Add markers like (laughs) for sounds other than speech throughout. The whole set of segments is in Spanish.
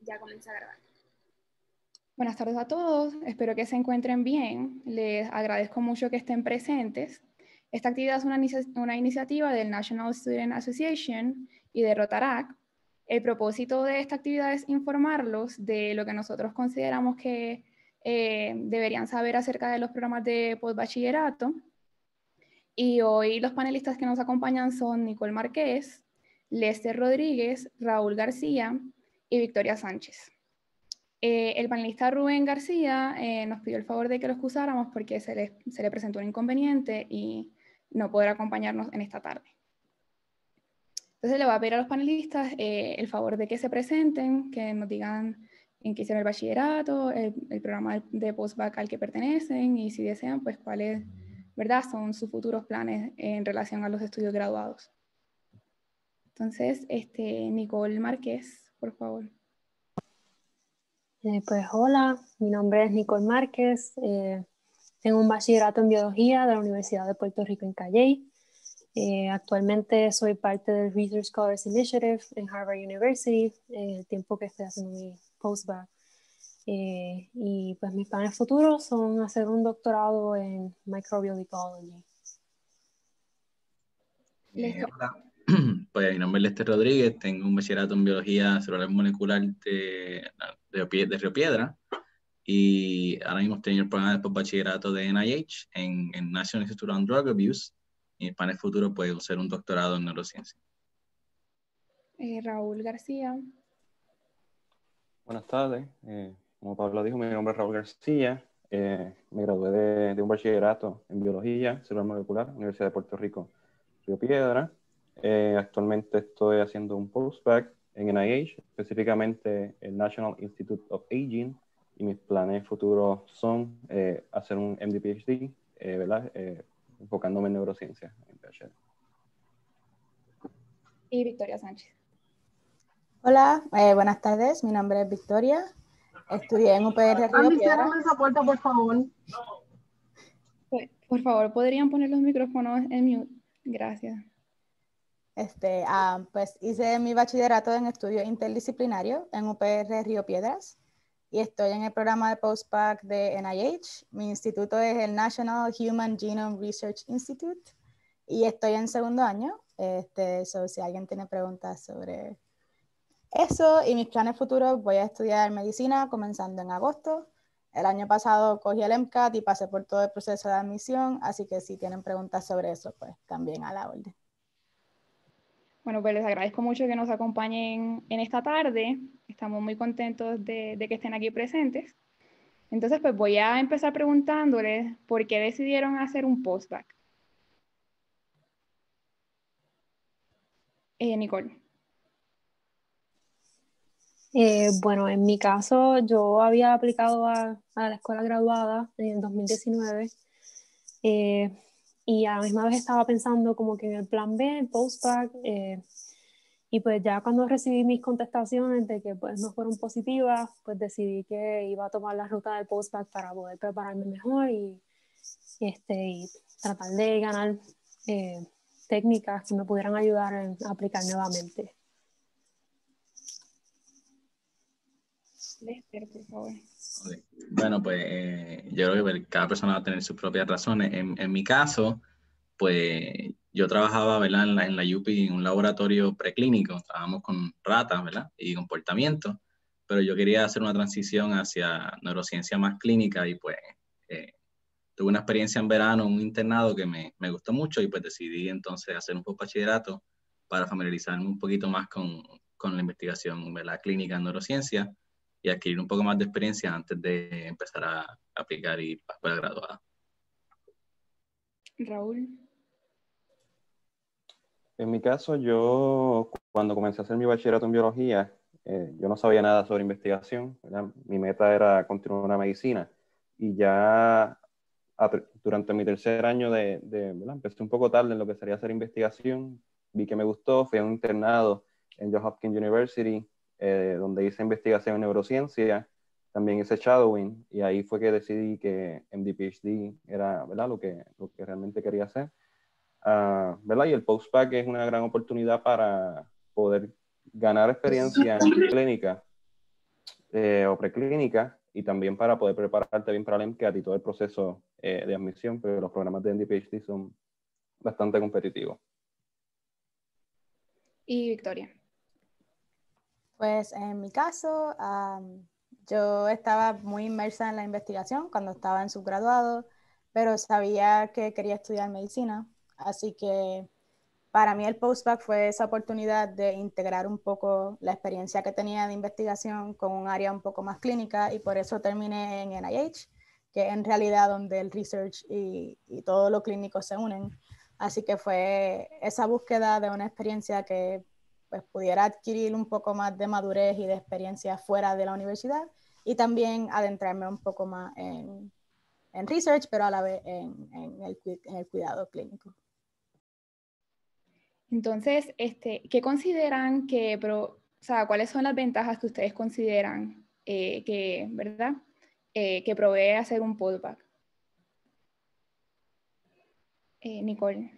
ya comienza a grabar. Buenas tardes a todos, espero que se encuentren bien. Les agradezco mucho que estén presentes. Esta actividad es una, una iniciativa del National Student Association y de Rotaract. El propósito de esta actividad es informarlos de lo que nosotros consideramos que eh, deberían saber acerca de los programas de postbachillerato. Y hoy los panelistas que nos acompañan son Nicole Márquez, Lester Rodríguez, Raúl García, y Victoria Sánchez. Eh, el panelista Rubén García eh, nos pidió el favor de que lo excusáramos porque se le, presentó un inconveniente y no podrá acompañarnos en esta tarde. Entonces le voy a pedir a los panelistas eh, el favor de que se presenten, que nos digan en qué hicieron el bachillerato, el, programa de postbac al que pertenecen y si desean, pues cuáles ¿verdad? son sus futuros planes en relación a los estudios graduados. Entonces, este, Nicole Márquez por favor. Eh, pues hola, mi nombre es Nicole Márquez, eh, tengo un bachillerato en biología de la Universidad de Puerto Rico en Calley. Eh, actualmente soy parte del Research Scholars Initiative en Harvard University, en el tiempo que estoy haciendo mi postdoc. Eh, y pues mis planes futuros son hacer un doctorado en microbial ecology. (clears throat) pues mi nombre es Lester Rodríguez, tengo un bachillerato en biología celular molecular de, Río Piedra y ahora mismo estoy en el programa de post-bachillerato de NIH en, National Institute on Drug Abuse y para el futuro puedo ser un doctorado en neurociencia. Eh, Raúl García. Buenas tardes. Eh, como Pablo dijo, mi nombre es Raúl García. Eh, me gradué de, un bachillerato en biología celular molecular, Universidad de Puerto Rico, Río Piedra. Eh, actualmente estoy haciendo un postback en NIH, específicamente el National Institute of Aging, y mis planes futuros son eh, hacer un MD-PhD, eh, ¿verdad? enfocándome en neurociencia. En y Victoria Sánchez. Hola, buenas tardes, mi nombre es Victoria, estudié en UPR Río Piedra. puerta, por favor. Por favor, ¿podrían poner los micrófonos en mute? Gracias. Este, ah, pues hice mi bachillerato en estudio interdisciplinario en UPR Río Piedras y estoy en el programa de pack de NIH. Mi instituto es el National Human Genome Research Institute y estoy en segundo año. Este, si alguien tiene preguntas sobre eso y mis planes futuros, voy a estudiar medicina comenzando en agosto. El año pasado cogí el MCAT y pasé por todo el proceso de admisión, así que si tienen preguntas sobre eso, pues también a la orden. Bueno, pues les agradezco mucho que nos acompañen en esta tarde. Estamos muy contentos de, que estén aquí presentes. Entonces, pues voy a empezar preguntándoles por qué decidieron hacer un postback Eh, Nicole. Eh, bueno, en mi caso, yo había aplicado a, la escuela graduada en 2019. Eh, y a la misma vez estaba pensando como que en el plan B, el post-pack, eh, y pues ya cuando recibí mis contestaciones de que pues no fueron positivas, pues decidí que iba a tomar la ruta del post-pack para poder prepararme mejor y, este, y tratar de ganar eh, técnicas que me pudieran ayudar a aplicar nuevamente. por favor. Bueno, pues eh, yo creo que pues, cada persona va a tener sus propias razones. En, mi caso, pues yo trabajaba En, la, UPI en un laboratorio preclínico, trabajamos con ratas ¿verdad? y comportamiento, pero yo quería hacer una transición hacia neurociencia más clínica y pues eh, tuve una experiencia en verano, un internado que me, me gustó mucho y pues decidí entonces hacer un bachillerato para familiarizarme un poquito más con, con la investigación la clínica en neurociencia y adquirir un poco más de experiencia antes de empezar a aplicar y para escuela graduada. Raúl. En mi caso, yo cuando comencé a hacer mi bachillerato en biología, eh, yo no sabía nada sobre investigación. Mi meta era continuar una medicina. Y ya durante mi tercer año de, de empecé un poco tarde en lo que sería hacer investigación. Vi que me gustó, fui a un internado en Johns Hopkins University eh, donde hice investigación en neurociencia, también hice shadowing y ahí fue que decidí que MD-PhD era ¿verdad? Lo, que, lo que realmente quería hacer. Ah, ¿verdad? Y el post-pack es una gran oportunidad para poder ganar experiencia en clínica eh, o preclínica y también para poder prepararte bien para el MCAT y todo el proceso eh, de admisión, pero los programas de MD-PhD son bastante competitivos. Y Victoria. Pues en mi caso, yo estaba muy inmersa en la investigación cuando estaba en subgraduado, pero sabía que quería estudiar medicina, así que para mí el postback fue esa oportunidad de integrar un poco la experiencia que tenía de investigación con un área un poco más clínica y por eso terminé en NIH, que en realidad donde el research y todo lo clínico se unen. Así que fue esa búsqueda de una experiencia que pues, pudiera adquirir un poco más de madurez y de experiencia fuera de la universidad y también adentrarme un poco más en, en research, pero a la vez en, el, cuidado clínico. Entonces, este, ¿qué consideran que, o sea, cuáles son las ventajas que ustedes consideran eh, que, ¿verdad? Eh, que provee hacer un pullback? Eh, Nicole.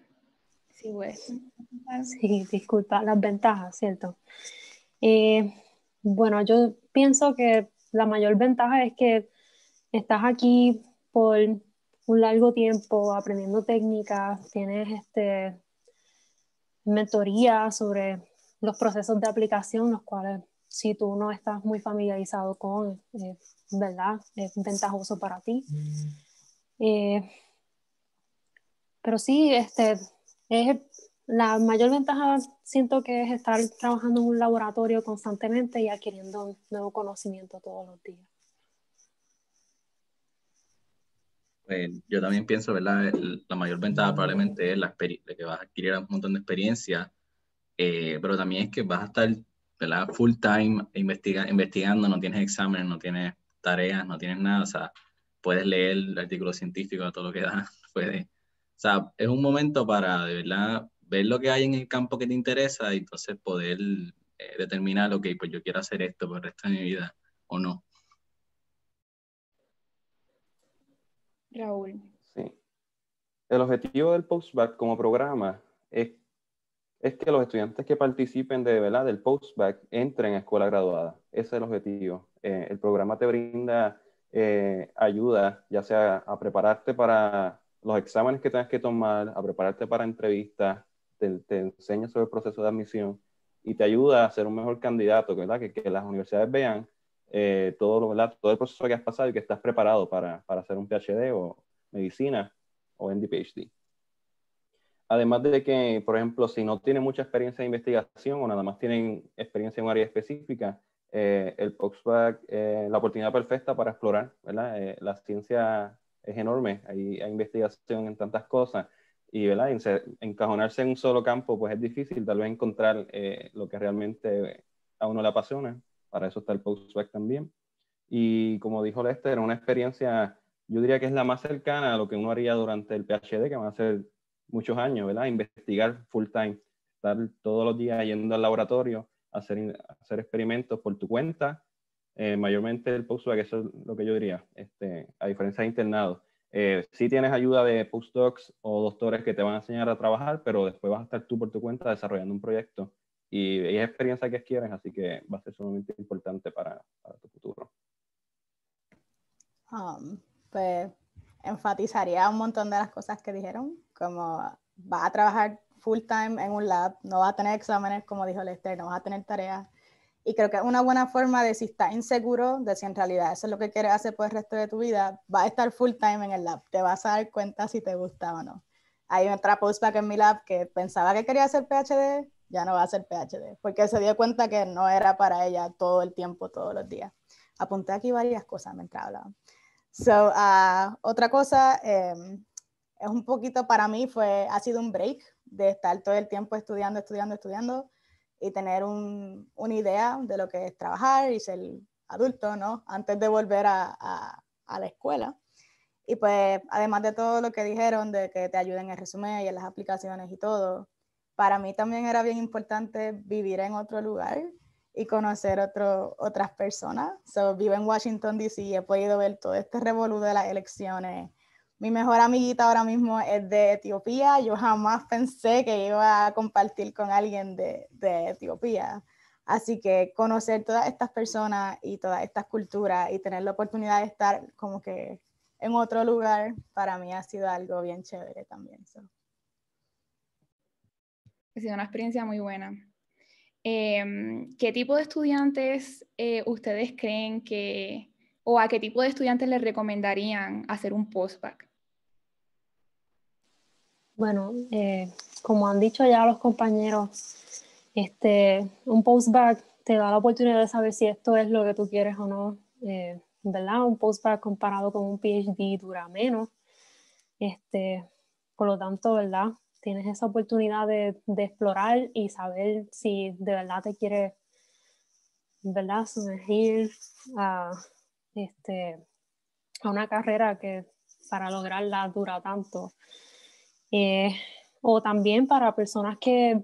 Sí, disculpa, las ventajas, ¿cierto? Eh, bueno, yo pienso que la mayor ventaja es que estás aquí por un largo tiempo aprendiendo técnicas, tienes este, mentoría sobre los procesos de aplicación, los cuales si tú no estás muy familiarizado con, eh, ¿verdad? Es ventajoso para ti. Mm. Eh, pero sí, este, es la mayor ventaja siento que es estar trabajando en un laboratorio constantemente y adquiriendo nuevo conocimiento todos los días. Pues, yo también pienso, ¿verdad? la mayor ventaja probablemente es la que vas a adquirir un montón de experiencia, eh, pero también es que vas a estar, ¿verdad? Full time investigando, no tienes exámenes, no tienes tareas, no tienes nada, o sea, puedes leer el artículo científico, todo lo que da, (laughs) puedes o sea, es un momento para de verdad ver lo que hay en el campo que te interesa y entonces poder eh, determinar, ok, pues yo quiero hacer esto por el resto de mi vida o no. Raúl. Sí. El objetivo del Postback como programa es, es que los estudiantes que participen de, ¿verdad? del Postback entren a escuela graduada. Ese es el objetivo. Eh, el programa te brinda eh, ayuda, ya sea a prepararte para los exámenes que tengas que tomar, a prepararte para entrevistas, te, enseña sobre el proceso de admisión y te ayuda a ser un mejor candidato, ¿verdad? Que, que las universidades vean eh, todo, el proceso que has pasado y que estás preparado para, para hacer un PhD o medicina o MD-PhD. Además de que, por ejemplo, si no tienen mucha experiencia de investigación o nada más tienen experiencia en un área específica, eh, el POXPAC es eh, la oportunidad perfecta para explorar ¿verdad? la ciencia es enorme, hay, investigación en tantas cosas y ¿verdad? encajonarse en un solo campo pues es difícil, tal vez encontrar eh, lo que realmente a uno le apasiona, para eso está el Postback también. Y como dijo Lester, una experiencia, yo diría que es la más cercana a lo que uno haría durante el PhD, que van a ser muchos años, ¿verdad? Investigar full time, estar todos los días yendo al laboratorio, hacer, hacer experimentos por tu cuenta, eh, mayormente el postdoc, eso es lo que yo diría, este, a diferencia de internado. Eh, si tienes ayuda de postdocs o doctores que te van a enseñar a trabajar, pero después vas a estar tú por tu cuenta desarrollando un proyecto y es experiencia que quieres, así que va a ser sumamente importante para, tu futuro. Um, pues enfatizaría un montón de las cosas que dijeron, como va a trabajar full time en un lab, no va a tener exámenes, como dijo Lester, no va a tener tareas, y creo que es una buena forma de si estás inseguro, de si en realidad eso es lo que quieres hacer por el resto de tu vida, va a estar full time en el lab, te vas a dar cuenta si te gusta o no. Hay otra postback en mi lab que pensaba que quería hacer PhD, ya no va a hacer PhD, porque se dio cuenta que no era para ella todo el tiempo, todos los días. Apunté aquí varias cosas mientras hablaba. So, ah, otra cosa, em, es un poquito para mí, fue, ha sido un break de estar todo el tiempo estudiando, estudiando, estudiando y tener una idea de lo que es trabajar y ser adulto, ¿no? Antes de volver a, la escuela. Y pues, además de todo lo que dijeron, de que te ayuden en el resumen y en las aplicaciones y todo, para mí también era bien importante vivir en otro lugar y conocer otras personas. So, vivo en Washington, D.C. y he podido ver todo este revolú de las elecciones mi mejor amiguita ahora mismo es de Etiopía. Yo jamás pensé que iba a compartir con alguien de, Etiopía. Así que conocer todas estas personas y todas estas culturas y tener la oportunidad de estar como que en otro lugar, para mí ha sido algo bien chévere también. Ha sido una experiencia muy buena. Em, ¿Qué tipo de estudiantes eh, ustedes creen que, o a qué tipo de estudiantes les recomendarían hacer un postback? bueno, eh, como han dicho ya los compañeros, este, un postback te da la oportunidad de saber si esto es lo que tú quieres o no, eh, ¿verdad? Un postback comparado con un PhD dura menos, este, por lo tanto, ¿verdad? Tienes esa oportunidad de, explorar y saber si de verdad te quieres, ¿verdad? Sumergir a este, una carrera que para lograrla dura tanto. Eh, o también para personas que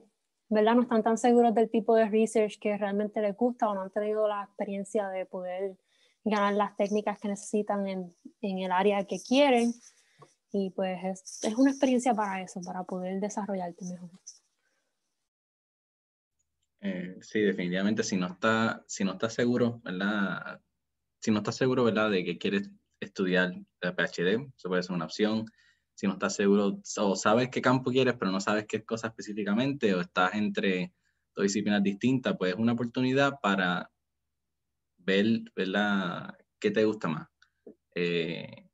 ¿verdad? no están tan seguros del tipo de research que realmente les gusta o no han tenido la experiencia de poder ganar las técnicas que necesitan en, en el área que quieren. Y pues es, una experiencia para eso, para poder desarrollarte mejor. Eh, sí, definitivamente, si no si no estás seguro, ¿verdad? Si no estás seguro, ¿verdad? De que quieres estudiar la PhD, eso puede ser una opción si no estás seguro o sabes qué campo quieres, pero no sabes qué cosa específicamente, o estás entre dos disciplinas distintas, pues es una oportunidad para ver, ver qué te gusta más. Eh,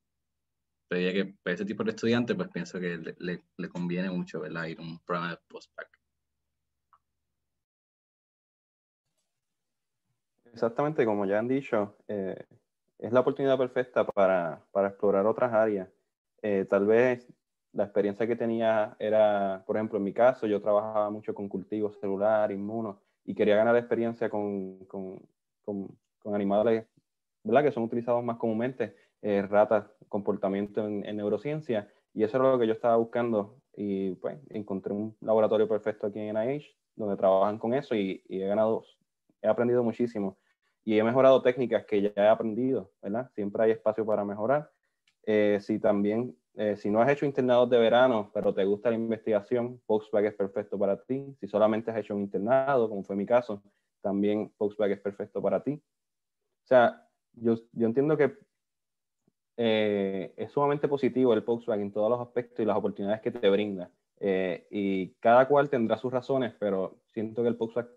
pero ya que para ese tipo de estudiante, pues pienso que le, le, conviene mucho ¿verdad? ir a un programa de post-pack. Exactamente, como ya han dicho, eh, es la oportunidad perfecta para, para explorar otras áreas eh, tal vez la experiencia que tenía era, por ejemplo, en mi caso, yo trabajaba mucho con cultivo celular, inmuno y quería ganar experiencia con, con, con, animales ¿verdad? que son utilizados más comúnmente, eh, ratas, comportamiento en, neurociencia, y eso era lo que yo estaba buscando, y pues encontré un laboratorio perfecto aquí en NIH, donde trabajan con eso, y, y he ganado, he aprendido muchísimo, y he mejorado técnicas que ya he aprendido, ¿verdad? Siempre hay espacio para mejorar, eh, si también, eh, si no has hecho internados de verano, pero te gusta la investigación, Volkswagen es perfecto para ti. Si solamente has hecho un internado, como fue mi caso, también Volkswagen es perfecto para ti. O sea, yo, entiendo que eh, es sumamente positivo el Volkswagen en todos los aspectos y las oportunidades que te brinda. y cada cual tendrá sus razones, pero siento que el Volkswagen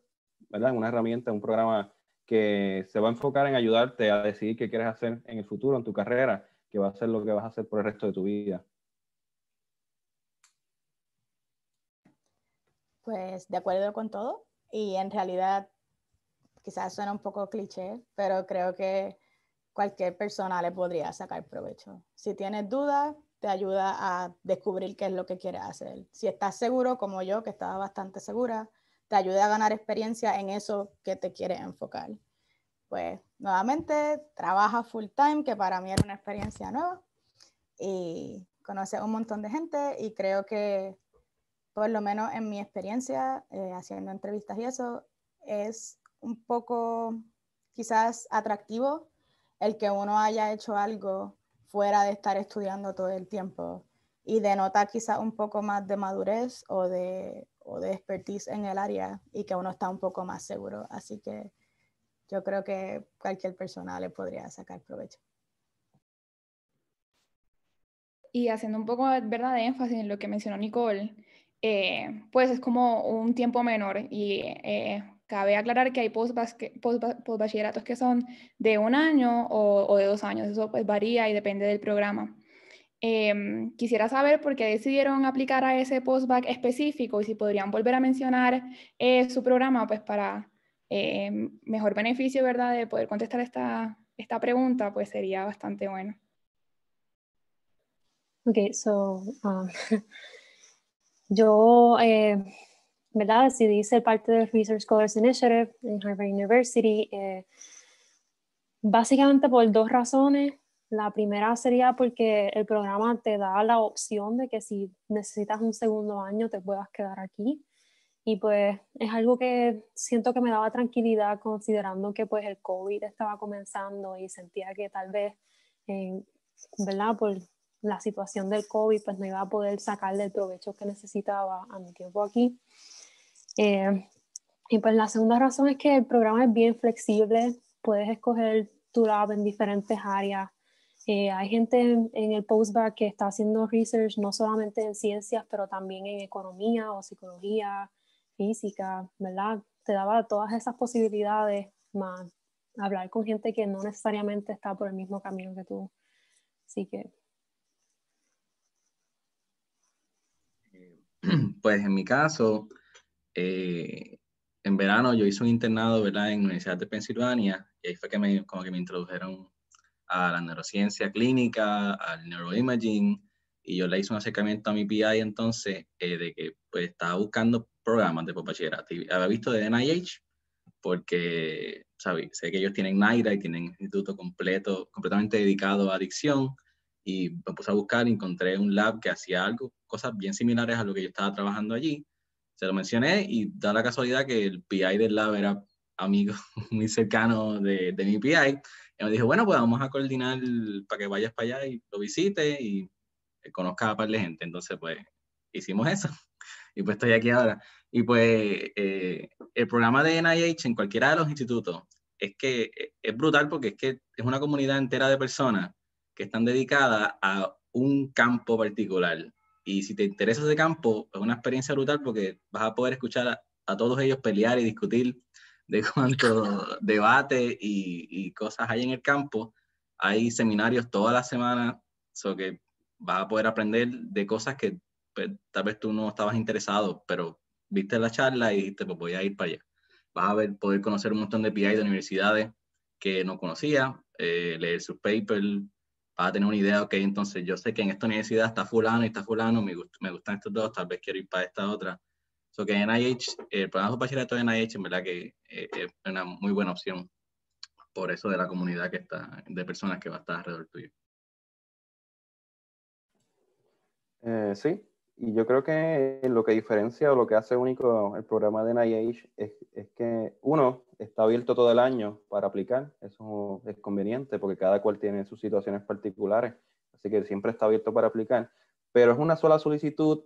es una herramienta, un programa que se va a enfocar en ayudarte a decidir qué quieres hacer en el futuro, en tu carrera que va a ser lo que vas a hacer por el resto de tu vida. Pues de acuerdo con todo y en realidad quizás suena un poco cliché, pero creo que cualquier persona le podría sacar provecho. Si tienes dudas, te ayuda a descubrir qué es lo que quieres hacer. Si estás seguro, como yo, que estaba bastante segura, te ayuda a ganar experiencia en eso que te quieres enfocar pues nuevamente trabaja full time, que para mí era una experiencia nueva, y conoce a un montón de gente y creo que, por lo menos en mi experiencia eh, haciendo entrevistas y eso, es un poco quizás atractivo el que uno haya hecho algo fuera de estar estudiando todo el tiempo y denota quizás un poco más de madurez o de, o de expertise en el área y que uno está un poco más seguro. Así que yo creo que cualquier persona le podría sacar provecho. Y haciendo un poco ¿verdad? de énfasis en lo que mencionó Nicole, eh, pues es como un tiempo menor y eh, cabe aclarar que hay postbachilleratos que son de un año o, de dos años, eso pues varía y depende del programa. Em, quisiera saber por qué decidieron aplicar a ese postback específico y si podrían volver a mencionar eh, su programa pues para eh, mejor beneficio, ¿verdad?, de poder contestar esta, esta pregunta, pues sería bastante bueno. Ok, so, um, (laughs) yo, eh, ¿verdad?, decidí ser parte del Research Scholars Initiative en Harvard University, eh, básicamente por dos razones. La primera sería porque el programa te da la opción de que si necesitas un segundo año te puedas quedar aquí y pues es algo que siento que me daba tranquilidad considerando que pues el COVID estaba comenzando y sentía que tal vez, eh, ¿verdad? Por la situación del COVID pues no iba a poder sacar del provecho que necesitaba a mi tiempo aquí. Eh, y pues la segunda razón es que el programa es bien flexible, puedes escoger tu lab en diferentes áreas. Eh, hay gente en, en el postback que está haciendo research no solamente en ciencias, pero también en economía o psicología, física, ¿verdad? Te daba todas esas posibilidades más hablar con gente que no necesariamente está por el mismo camino que tú. Así que... Eh, (clears throat) pues en mi caso, eh, en verano yo hice un internado ¿verdad? en la Universidad de Pensilvania y ahí fue que me, como que me introdujeron a la neurociencia clínica, al neuroimaging, y yo le hice un acercamiento a mi PI entonces eh, de que pues, estaba buscando programas de bachillerato. había visto de NIH porque ¿sabes? sé que ellos tienen NAIRA y tienen un instituto completo, completamente dedicado a adicción. Y me puse a buscar y encontré un lab que hacía algo, cosas bien similares a lo que yo estaba trabajando allí. Se lo mencioné y da la casualidad que el PI del lab era amigo (laughs) muy cercano de, mi PI. Y me dijo, bueno, pues vamos a coordinar para que vayas para allá y lo visites y conozca a la par de gente. Entonces, pues, hicimos eso y pues estoy aquí ahora. Y pues eh, el programa de NIH en cualquiera de los institutos es que eh, es brutal porque es que es una comunidad entera de personas que están dedicadas a un campo particular. Y si te interesa ese campo, es una experiencia brutal porque vas a poder escuchar a, todos ellos pelear y discutir de cuánto (laughs) debate y, y, cosas hay en el campo. Hay seminarios toda la semana, so que vas a poder aprender de cosas que pues, tal vez tú no estabas interesado, pero viste la charla y dijiste, pues voy a ir para allá. Vas a ver, poder conocer un montón de PI de universidades que no conocía, eh, leer sus papers, vas a tener una idea, ok, entonces yo sé que en esta universidad está fulano y está fulano, me, me gustan estos dos, tal vez quiero ir para esta otra. eso que NIH, el programa de bachillerato de NIH, en verdad que eh, es una muy buena opción por eso de la comunidad que está, de personas que va a estar alrededor tuyo. Eh, sí, y yo creo que lo que diferencia o lo que hace único el programa de NIH es, que, uno, está abierto todo el año para aplicar, eso es conveniente porque cada cual tiene sus situaciones particulares, así que siempre está abierto para aplicar, pero es una sola solicitud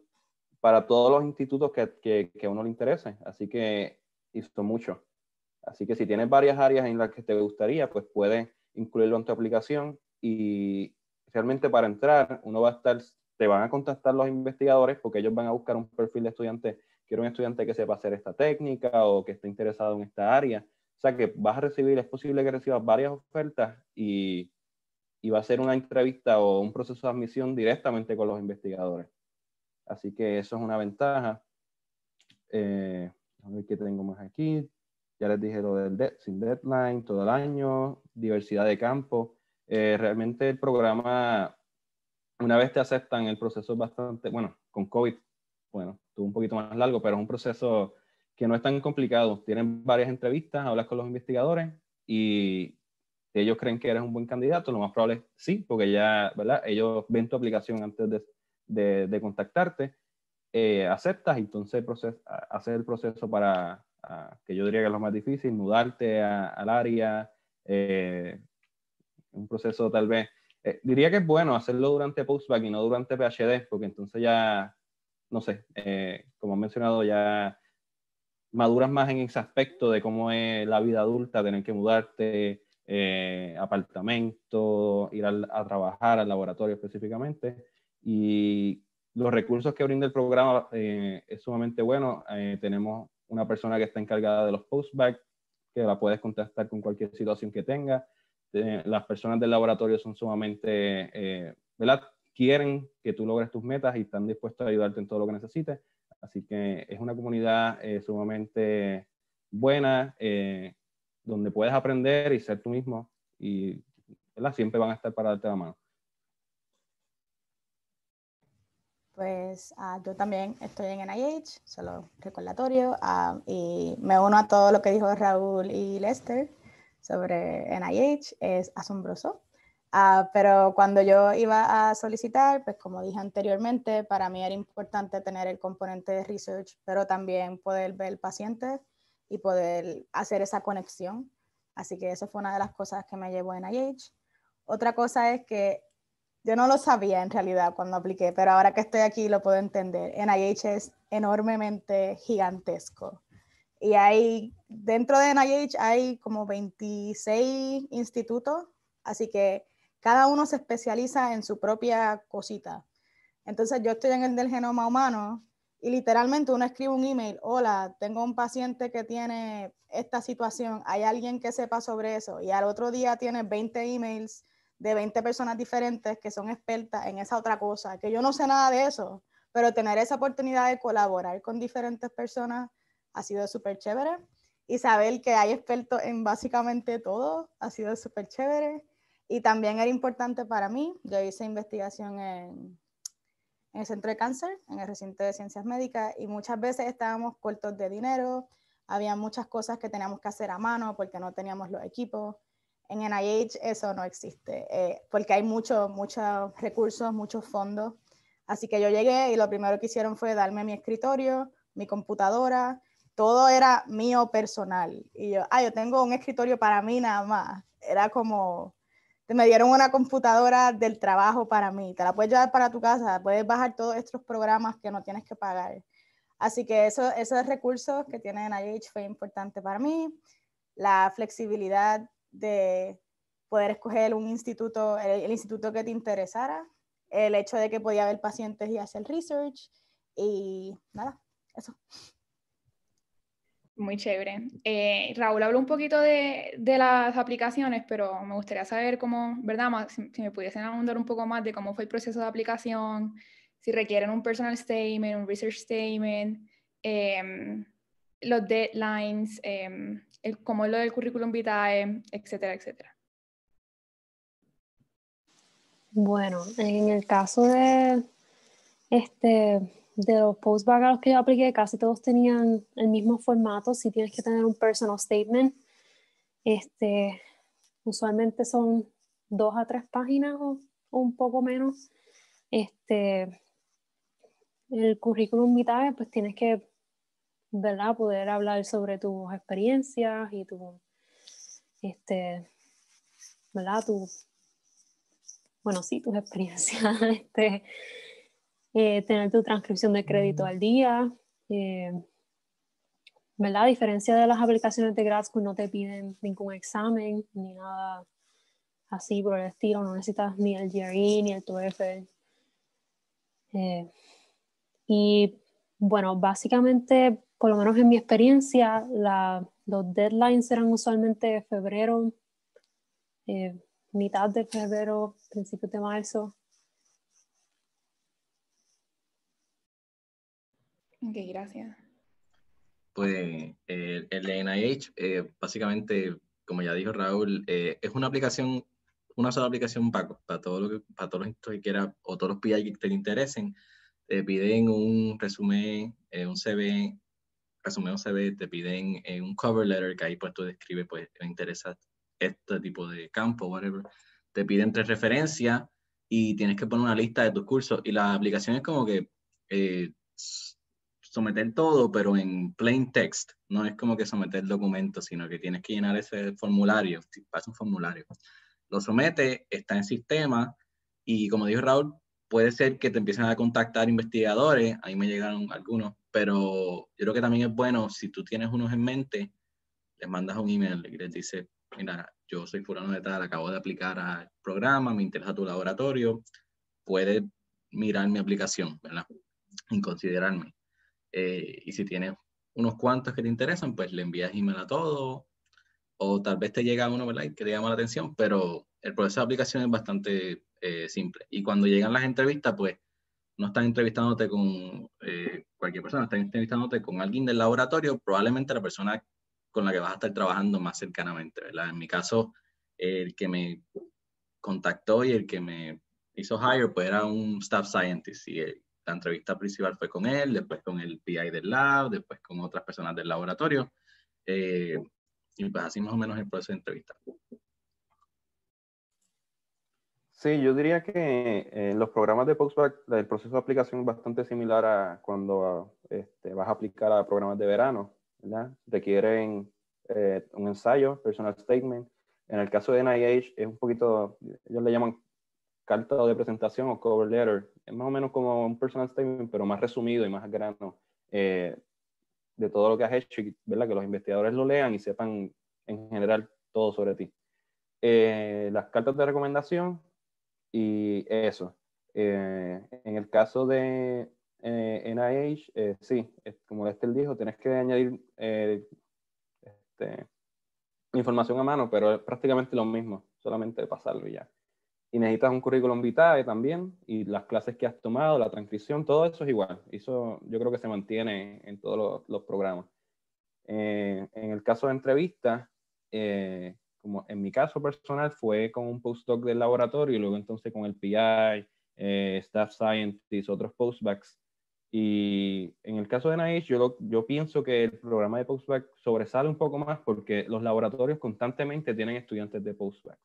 para todos los institutos que, que a uno le interese, así que hizo mucho. Así que si tienes varias áreas en las que te gustaría, pues puedes incluirlo en tu aplicación y realmente para entrar uno va a estar te van a contactar los investigadores porque ellos van a buscar un perfil de estudiante, quiero un estudiante que sepa hacer esta técnica o que esté interesado en esta área. O sea que vas a recibir, es posible que recibas varias ofertas y, y va a ser una entrevista o un proceso de admisión directamente con los investigadores. Así que eso es una ventaja. Eh, a ver qué tengo más aquí. Ya les dije lo del sin deadline, todo el año, diversidad de campo. Eh, realmente el programa una vez te aceptan, el proceso es bastante, bueno, con COVID, bueno, tuvo un poquito más largo, pero es un proceso que no es tan complicado. Tienen varias entrevistas, hablas con los investigadores y ellos creen que eres un buen candidato, lo más probable es sí, porque ya, ¿verdad? Ellos ven tu aplicación antes de, contactarte, eh, aceptas y entonces haces hacer el proceso para, que yo diría que es lo más difícil, mudarte al área, eh, un proceso tal vez eh, diría que es bueno hacerlo durante postback y no durante PhD, porque entonces ya, no sé, eh, como he mencionado, ya maduras más en ese aspecto de cómo es la vida adulta, tener que mudarte, eh, apartamento, ir a, trabajar al laboratorio específicamente. Y los recursos que brinda el programa es sumamente bueno. tenemos una persona que está encargada de los postback que la puedes contactar con cualquier situación que tenga este, las personas del laboratorio son sumamente, eh, ¿verdad? Quieren que tú logres tus metas y están dispuestos a ayudarte en todo lo que necesites. Así que es una comunidad eh, sumamente buena, eh, donde puedes aprender y ser tú mismo y siempre van a estar para darte la mano. Pues ah, yo también estoy en NIH, solo recordatorio, ah, y me uno a todo lo que dijo Raúl y Lester sobre NIH, es asombroso. Ah, pero cuando yo iba a solicitar, pues como dije anteriormente, para mí era importante tener el componente de research, pero también poder ver el pacientes y poder hacer esa conexión. Así que eso fue una de las cosas que me llevó a NIH. Otra cosa es que yo no lo sabía en realidad cuando apliqué, pero ahora que estoy aquí lo puedo entender. NIH es enormemente gigantesco y hay dentro de NIH hay como 26 institutos, así que cada uno se especializa en su propia cosita. Entonces yo estoy en el del genoma humano y literalmente uno escribe un email, hola, tengo un paciente que tiene esta situación, hay alguien que sepa sobre eso y al otro día tiene 20 emails de 20 personas diferentes que son expertas en esa otra cosa, que yo no sé nada de eso, pero tener esa oportunidad de colaborar con diferentes personas ha sido súper chévere. Isabel que hay expertos en básicamente todo ha sido súper chévere. Y también era importante para mí, yo hice investigación en, en el Centro de Cáncer, en el Recinto de Ciencias Médicas, y muchas veces estábamos cortos de dinero, había muchas cosas que teníamos que hacer a mano porque no teníamos los equipos. En NIH eso no existe, eh, porque hay muchos muchos recursos, muchos fondos. Así que yo llegué y lo primero que hicieron fue darme mi escritorio, mi computadora, todo era mío personal. Y yo, ah, yo tengo un escritorio para mí nada más. Era como, me dieron una computadora del trabajo para mí, te la puedes llevar para tu casa, puedes bajar todos estos programas que no tienes que pagar. Así que eso, esos recursos que tiene NIH fue importante para mí. La flexibilidad de poder escoger un instituto, el, el instituto que te interesara, el hecho de que podía ver pacientes y hacer research y nada, eso. Muy chévere. Eh, Raúl habló un poquito de, las aplicaciones, pero me gustaría saber cómo, ¿verdad? si, me pudiesen ahondar un poco más de cómo fue el proceso de aplicación, si requieren un personal statement, un research statement, em, los deadlines, em, cómo es lo del currículum vitae, etcétera, etcétera. Bueno, en el caso de este de los post a los que yo apliqué, casi todos tenían el mismo formato. Si tienes que tener un personal statement, este, usualmente son dos a tres páginas o, o un poco menos. Este, el currículum vitae, pues tienes que ¿verdad? poder hablar sobre tus experiencias y tu, este, ¿verdad? Tu, bueno, sí, tus (laughs) experiencias. Este, eh, tener tu transcripción de crédito al día, eh, ¿verdad? A diferencia de las aplicaciones de grad school, no te piden ningún examen ni nada así por el estilo, no necesitas ni el GRE ni el TOEFL. Eh, y bueno, básicamente, por lo menos en mi experiencia, los deadlines eran usualmente febrero, mitad de febrero, principios de marzo. Ok, gracias. Pues eh, el NIH, eh, básicamente, como ya dijo Raúl, eh, es una aplicación, una sola aplicación para, todo lo que, para todos los que quiera o todos los PI que te interesen. Te piden un resumen, un CV, resumen o CV, te piden un cover letter que ahí pues tú describes, pues me interesa este tipo de campo, whatever. Te piden tres referencias y tienes que poner una lista de tus cursos. Y la aplicación es como que someter todo, pero en plain text. No es como que someter documento, sino que tienes que llenar ese formulario, pasa un formulario. Lo somete, está en sistema y como dijo Raúl, puede ser que te empiecen a contactar investigadores, ahí me llegaron algunos, pero yo creo que también es bueno, si tú tienes unos en mente, les mandas un email y les dices, mira, yo soy fulano de tal, acabo de aplicar al este programa, me interesa tu laboratorio, puedes mirar mi aplicación, ¿verdad? Y considerarme. Eh, y si tienes unos cuantos que te interesan, pues le envías email a todo. O tal vez te llega uno ¿verdad? que te llama la atención, pero el proceso de aplicación es bastante eh, simple. Y cuando llegan las entrevistas, pues no están entrevistándote con eh, cualquier persona, están entrevistándote con alguien del laboratorio, probablemente la persona con la que vas a estar trabajando más cercanamente, En mi caso, el que me contactó y el que me hizo hire, pues era un staff scientist y el, la entrevista principal fue con él, después con el PI del lab, después con otras personas del laboratorio. Eh, y pues así más o menos el proceso de entrevista. Sí, yo diría que eh, los programas de Postback, el proceso de aplicación es bastante similar a cuando este, vas a aplicar a programas de verano, ¿verdad? Requieren eh, un ensayo, personal statement. En el caso de NIH es un poquito, ellos le llaman carta de presentación o cover letter. Es más o menos como un personal statement, pero más resumido y más grano eh, de todo lo que has hecho, y, ¿verdad? Que los investigadores lo lean y sepan en general todo sobre ti. Eh, las cartas de recomendación y eso. Eh, en el caso de NIH, sí, como Lester dijo, tienes que añadir este, información a mano, pero es prácticamente lo mismo, solamente pasarlo y ya y necesitas un currículum vitae también y las clases que has tomado, la transcripción, todo eso es igual. Eso yo creo que se mantiene en todos los, programas. Eh, en el caso de entrevistas, eh, como en mi caso personal fue con un postdoc del laboratorio y luego entonces con el PI, eh, Staff Scientist, otros postbacks. Y en el caso de NIH, yo, yo pienso que el programa de postback sobresale un poco más porque los laboratorios constantemente tienen estudiantes de postbacks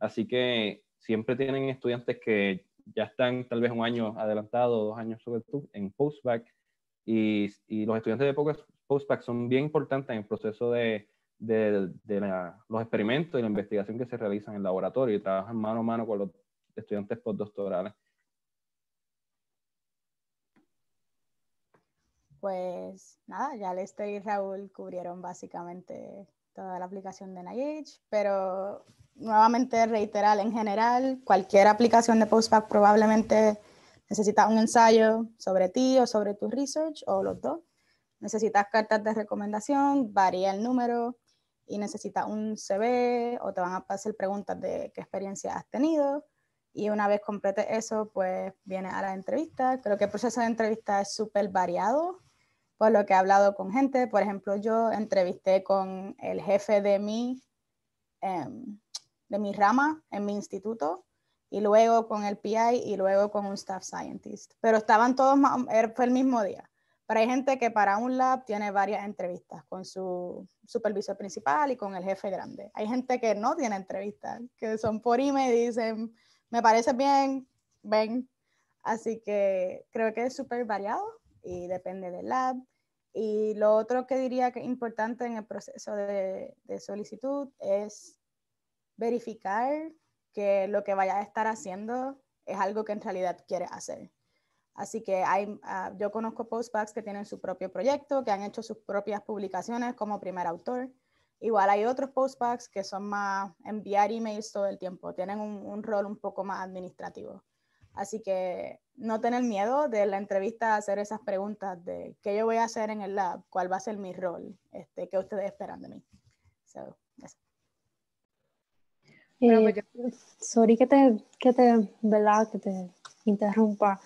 Así que siempre tienen estudiantes que ya están tal vez un año adelantado, dos años sobre tú, en postback, y, y, los estudiantes de postback son bien importantes en el proceso de, los experimentos y la investigación que se realizan en el laboratorio y trabajan mano a mano con los estudiantes postdoctorales. Pues nada, ya Lester y Raúl cubrieron básicamente la aplicación de NIH, pero nuevamente reiterar, en general, cualquier aplicación de Postpack probablemente necesita un ensayo sobre ti o sobre tu research o los dos. Necesitas cartas de recomendación, varía el número y necesitas un CV o te van a hacer preguntas de qué experiencia has tenido. Y una vez complete eso, pues viene a la entrevista. Creo que el proceso de entrevista es súper variado por lo que he hablado con gente. Por ejemplo, yo entrevisté con el jefe de mi, em, de mi rama en mi instituto y luego con el PI y luego con un staff scientist. Pero estaban todos, er, fue el mismo día. Pero hay gente que para un lab tiene varias entrevistas con su supervisor principal y con el jefe grande. Hay gente que no tiene entrevistas, que son por email y dicen, me parece bien, ven. Así que creo que es súper variado y depende del lab. Y lo otro que diría que es importante en el proceso de, solicitud es verificar que lo que vaya a estar haciendo es algo que en realidad quiere hacer. Así que hay, ah, yo conozco postbacks que tienen su propio proyecto, que han hecho sus propias publicaciones como primer autor. Igual hay otros postbacks que son más enviar emails todo el tiempo, tienen un rol un poco más administrativo. Así que no tener miedo de la entrevista hacer esas preguntas de qué yo voy a hacer en el lab, cuál va a ser mi rol, este, qué ustedes esperan de mí. So, eh, pues sorry que te, que te, ¿verdad? que te interrumpa.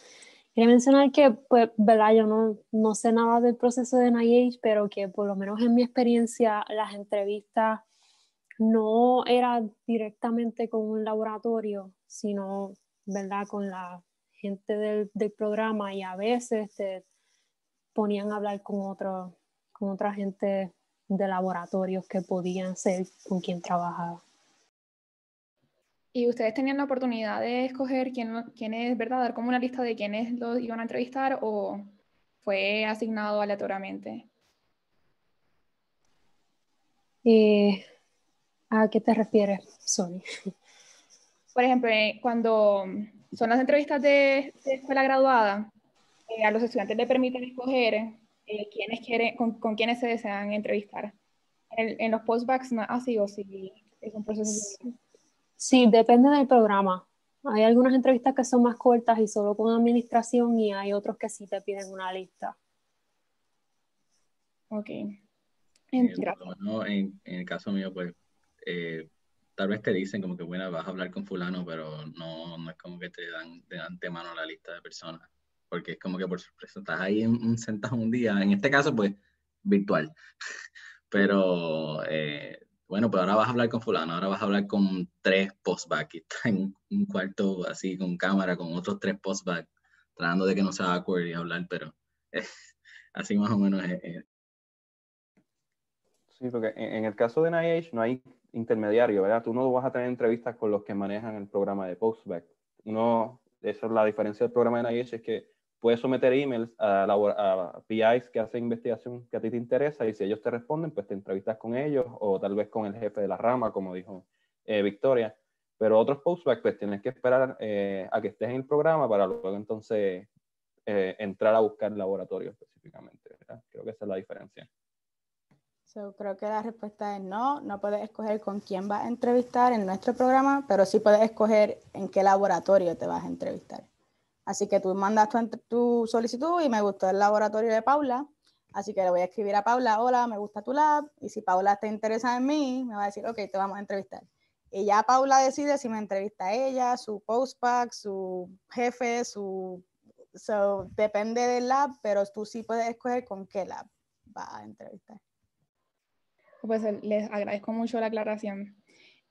Quería mencionar que, pues, ¿verdad? Yo no, no sé nada del proceso de NIH, pero que por lo menos en mi experiencia las entrevistas no eran directamente con un laboratorio, sino ¿verdad? Con la gente del, del programa y a veces ponían a hablar con, otro, con otra gente de laboratorios que podían ser con quien trabajaba. Y ustedes tenían la oportunidad de escoger quién, es, ¿verdad? Dar como una lista de quiénes los iban a entrevistar o fue asignado aleatoriamente. Eh, ¿A qué te refieres, Sony? (laughs) por ejemplo, eh, cuando son las entrevistas de, escuela graduada, eh, a los estudiantes les permiten escoger eh, quieren, con, quiénes se desean entrevistar. En, los postbacks no así o si es un proceso. Sí, sí, depende del programa. Hay algunas entrevistas que son más cortas y solo con administración y hay otros que sí te piden una lista. Ok. En, el, caso mío, pues eh, tal vez te dicen como que, bueno, vas a hablar con fulano, pero no, no es como que te dan de antemano la lista de personas, porque es como que por sorpresa, estás ahí en, sentado un día, en este caso, pues, virtual. (laughs) pero, eh, bueno, pues ahora vas a hablar con fulano, ahora vas a hablar con tres postback, y está en un cuarto así con cámara, con otros tres postback, tratando de que no sea awkward y hablar, pero (laughs) así más o menos es, en, el caso de NIH no hay intermediario, ¿verdad? Tú no vas a tener entrevistas con los que manejan el programa de Postback. No, esa es la diferencia del programa de NIH, es que puedes someter emails a, a PIs que hacen investigación que a ti te interesa y si ellos te responden, pues te entrevistas con ellos o tal vez con el jefe de la rama, como dijo eh, Victoria. Pero otros postback pues tienes que esperar eh, a que estés en el programa para luego entonces eh, entrar a buscar el laboratorio específicamente. ¿verdad? Creo que esa es la diferencia creo que la respuesta es no, no puedes escoger con quién vas a entrevistar en nuestro programa, pero sí puedes escoger en qué laboratorio te vas a entrevistar. Así que tú mandas tu, solicitud y me gustó el laboratorio de Paula, así que le voy a escribir a Paula, hola, me gusta tu lab, y si Paula te interesa en mí, me va a decir, ok, te vamos a entrevistar. Y ya Paula decide si me entrevista a ella, su postpack, su jefe, su... depende del lab, pero tú sí puedes escoger con qué lab vas a entrevistar. Pues les agradezco mucho la aclaración.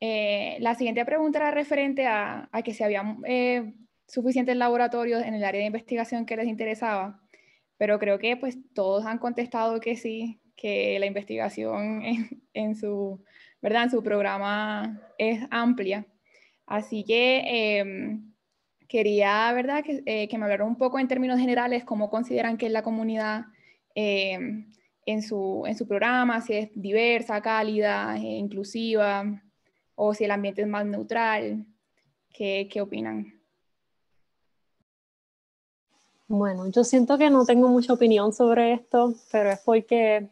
Eh, la siguiente pregunta era referente a, que si había eh, suficientes laboratorios en el área de investigación que les interesaba, pero creo que pues todos han contestado que sí, que la investigación (laughs) en, su, ¿verdad? En su programa es amplia. Así que em, quería, ¿verdad? Que, eh, me hablaran un poco en términos generales cómo consideran que es la comunidad em, en su, programa, si es diversa, cálida, eh, inclusiva, o si el ambiente es más neutral. ¿Qué, opinan? Bueno, yo siento que no tengo mucha opinión sobre esto, pero es porque,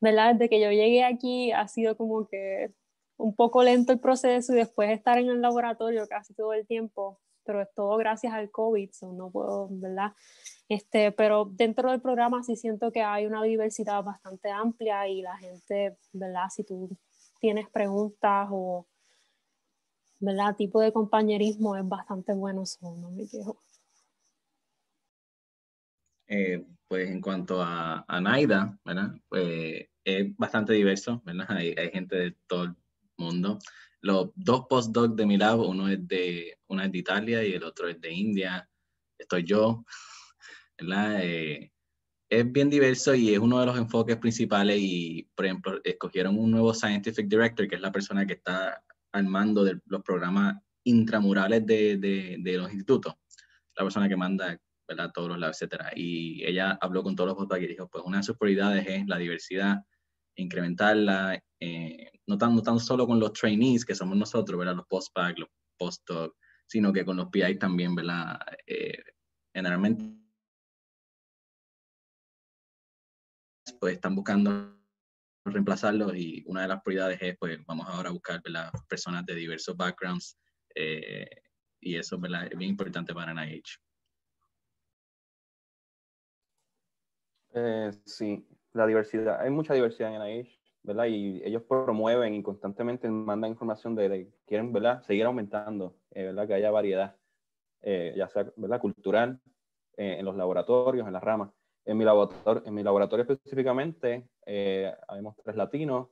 Desde que yo llegué aquí ha sido como que un poco lento el proceso y después estar en el laboratorio casi todo el tiempo pero es todo gracias al COVID, no puedo, ¿verdad? Este, pero dentro del programa sí siento que hay una diversidad bastante amplia y la gente, ¿verdad? Si tú tienes preguntas o, ¿verdad? Tipo de compañerismo es bastante bueno, no me quejo. Eh, pues en cuanto a, a Naida, ¿verdad? Pues es bastante diverso, ¿verdad? Hay, hay gente de todo el mundo los dos postdocs de mi lab, uno es de, uno de Italia y el otro es de India, estoy yo, (laughs) ¿verdad? Eh, es bien diverso y es uno de los enfoques principales y, por ejemplo, escogieron un nuevo Scientific Director, que es la persona que está al mando de los programas intramurales de, los institutos, la persona que manda a todos los lados, etc. Y ella habló con todos los postdocs y dijo, pues una de sus prioridades es la diversidad incrementarla, eh, no, tan, solo con los trainees que somos nosotros, ¿verdad? Los post-pack, los post sino que con los PI también, ¿verdad? Eh, generalmente pues están buscando reemplazarlos y una de las prioridades es pues vamos ahora a buscar ¿verdad? personas de diversos backgrounds eh, y eso es bien importante para NIH. sí, la diversidad, hay mucha diversidad en NIH, ¿verdad? Y ellos promueven y constantemente mandan información de, que quieren, ¿verdad? Seguir aumentando, eh, ¿verdad? Que haya variedad, eh, ya sea, ¿verdad? Cultural, eh, en los laboratorios, en las ramas. En mi laboratorio, en mi laboratorio específicamente, tenemos tres latinos,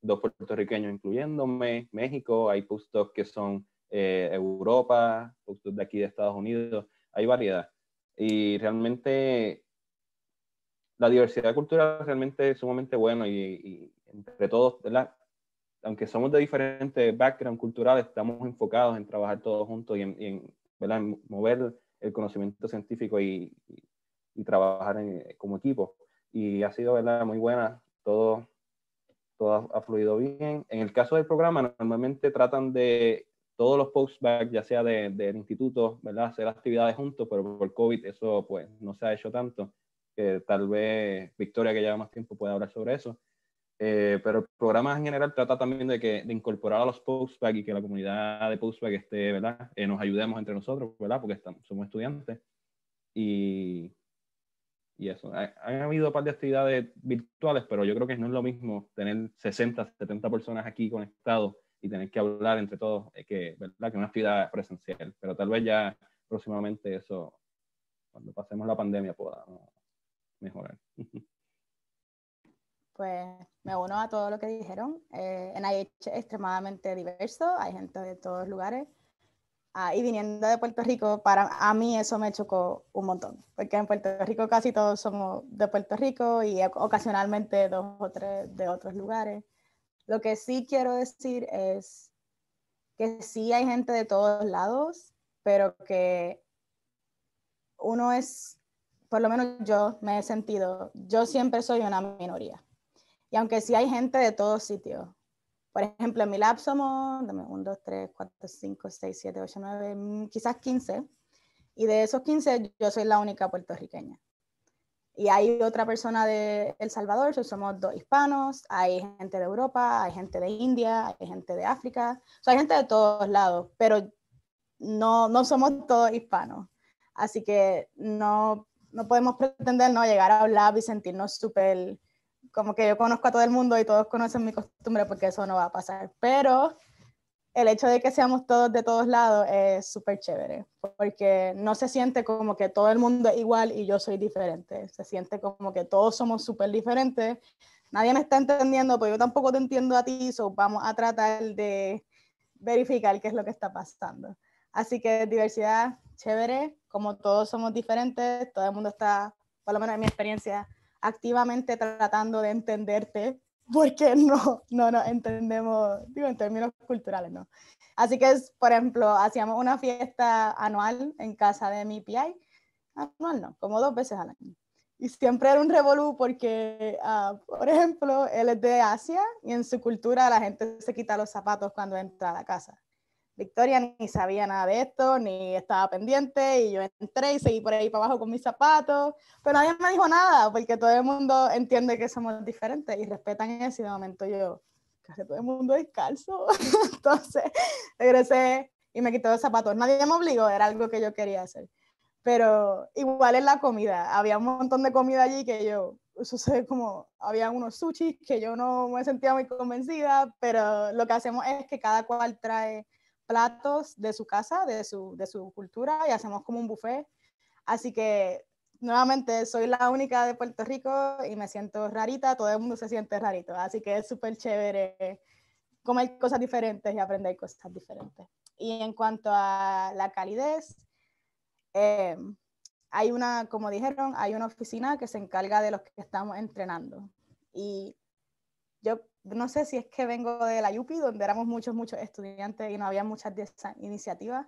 dos puertorriqueños incluyéndome, México, hay postdocs que son Europa, postdocs de aquí de Estados Unidos, hay variedad. Y realmente la diversidad cultural realmente es sumamente bueno y, entre todos, aunque somos de diferentes backgrounds culturales, estamos enfocados en trabajar todos juntos y en, mover el conocimiento científico y, trabajar como equipo. Y ha sido ¿verdad? muy buena, todo, todo ha fluido bien. En el caso del programa, normalmente tratan de todos los postbacks, ya sea de, del instituto, ¿verdad? hacer actividades juntos, pero por COVID eso pues, no se ha hecho tanto tal vez Victoria, que lleva más tiempo, pueda hablar sobre eso. Eh, pero el programa en general trata también de, que, incorporar a los postback y que la comunidad de postback esté, ¿verdad? Eh, nos ayudemos entre nosotros, ¿verdad? Porque estamos, somos estudiantes. Y, y eso. han habido un par de actividades virtuales, pero yo creo que no es lo mismo tener 60, 70 personas aquí conectados y tener que hablar entre todos, eh, que, ¿verdad? Que una actividad presencial. Pero tal vez ya próximamente eso, cuando pasemos la pandemia, podamos mejorar. (laughs) Pues me uno a todo lo que dijeron. Eh, en NIH es extremadamente diverso, hay gente de todos lugares. Ah, y viniendo de Puerto Rico, para a mí eso me chocó un montón, porque en Puerto Rico casi todos somos de Puerto Rico y ocasionalmente dos o tres de otros lugares. Lo que sí quiero decir es que sí hay gente de todos lados, pero que uno es por lo menos yo me he sentido, yo siempre soy una minoría. Y aunque sí hay gente de todos sitios, por ejemplo, en mi lab somos 1, 2, 3, 4, 5, 6, 7, 8, 9, quizás 15. Y de esos 15, yo soy la única puertorriqueña. Y hay otra persona de El Salvador, somos dos hispanos, hay gente de Europa, hay gente de India, hay gente de África, hay gente de todos lados, pero no, no somos todos hispanos. Así que no no podemos pretender no llegar a hablar y sentirnos súper como que yo conozco a todo el mundo y todos conocen mi costumbre porque eso no va a pasar. Pero el hecho de que seamos todos de todos lados es súper chévere porque no se siente como que todo el mundo es igual y yo soy diferente. Se siente como que todos somos súper diferentes. Nadie me está entendiendo, pues yo tampoco te entiendo a ti, so vamos a tratar de verificar qué es lo que está pasando. Así que diversidad chévere, como todos somos diferentes, todo el mundo está, por lo menos en mi experiencia, activamente tratando de entenderte, (laughs) porque no, no nos entendemos, digo, en términos culturales, ¿no? Así que, por ejemplo, hacíamos una fiesta anual en casa de mi PI, anual no, como dos veces al año. Y siempre era un revolú porque, ah, por ejemplo, él es de Asia y en su cultura la gente se quita los zapatos cuando entra a la casa. Victoria ni sabía nada de esto, ni estaba pendiente, y yo entré y seguí por ahí para abajo con mis zapatos, pero nadie me dijo nada, porque todo el mundo entiende que somos diferentes y respetan eso, y de momento yo, casi todo el mundo descalzo, (laughs) entonces regresé y me quité los zapatos, nadie me obligó, era algo que yo quería hacer, pero igual es la comida, había un montón de comida allí que yo, eso se como, había unos sushis que yo no me sentía muy convencida, pero lo que hacemos es que cada cual trae platos de su casa, de su, cultura y hacemos como un buffet. Así que nuevamente soy la única de Puerto Rico y me siento rarita, todo el mundo se siente rarito, así que es súper chévere comer cosas diferentes y aprender cosas diferentes. Y en cuanto a la calidez, eh, hay una, como dijeron, hay una oficina que se encarga de los que estamos entrenando. Y yo no sé si es que vengo de la UPI, donde éramos muchos, muchos estudiantes y no había muchas de esas iniciativas,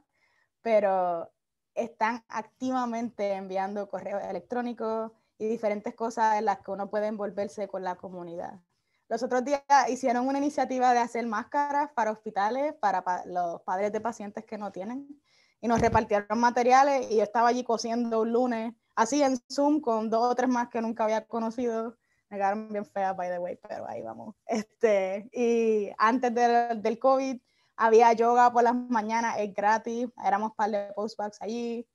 pero están activamente enviando correos electrónicos y diferentes cosas en las que uno puede envolverse con la comunidad. Los otros días hicieron una iniciativa de hacer máscaras para hospitales, para los padres de pacientes que no tienen, y nos repartieron materiales y yo estaba allí cosiendo un lunes, así en Zoom, con dos o tres más que nunca había conocido me quedaron bien feas, by the way, pero ahí vamos. Este, y antes del del COVID había yoga por las mañanas, es gratis, éramos par de postbacks allí,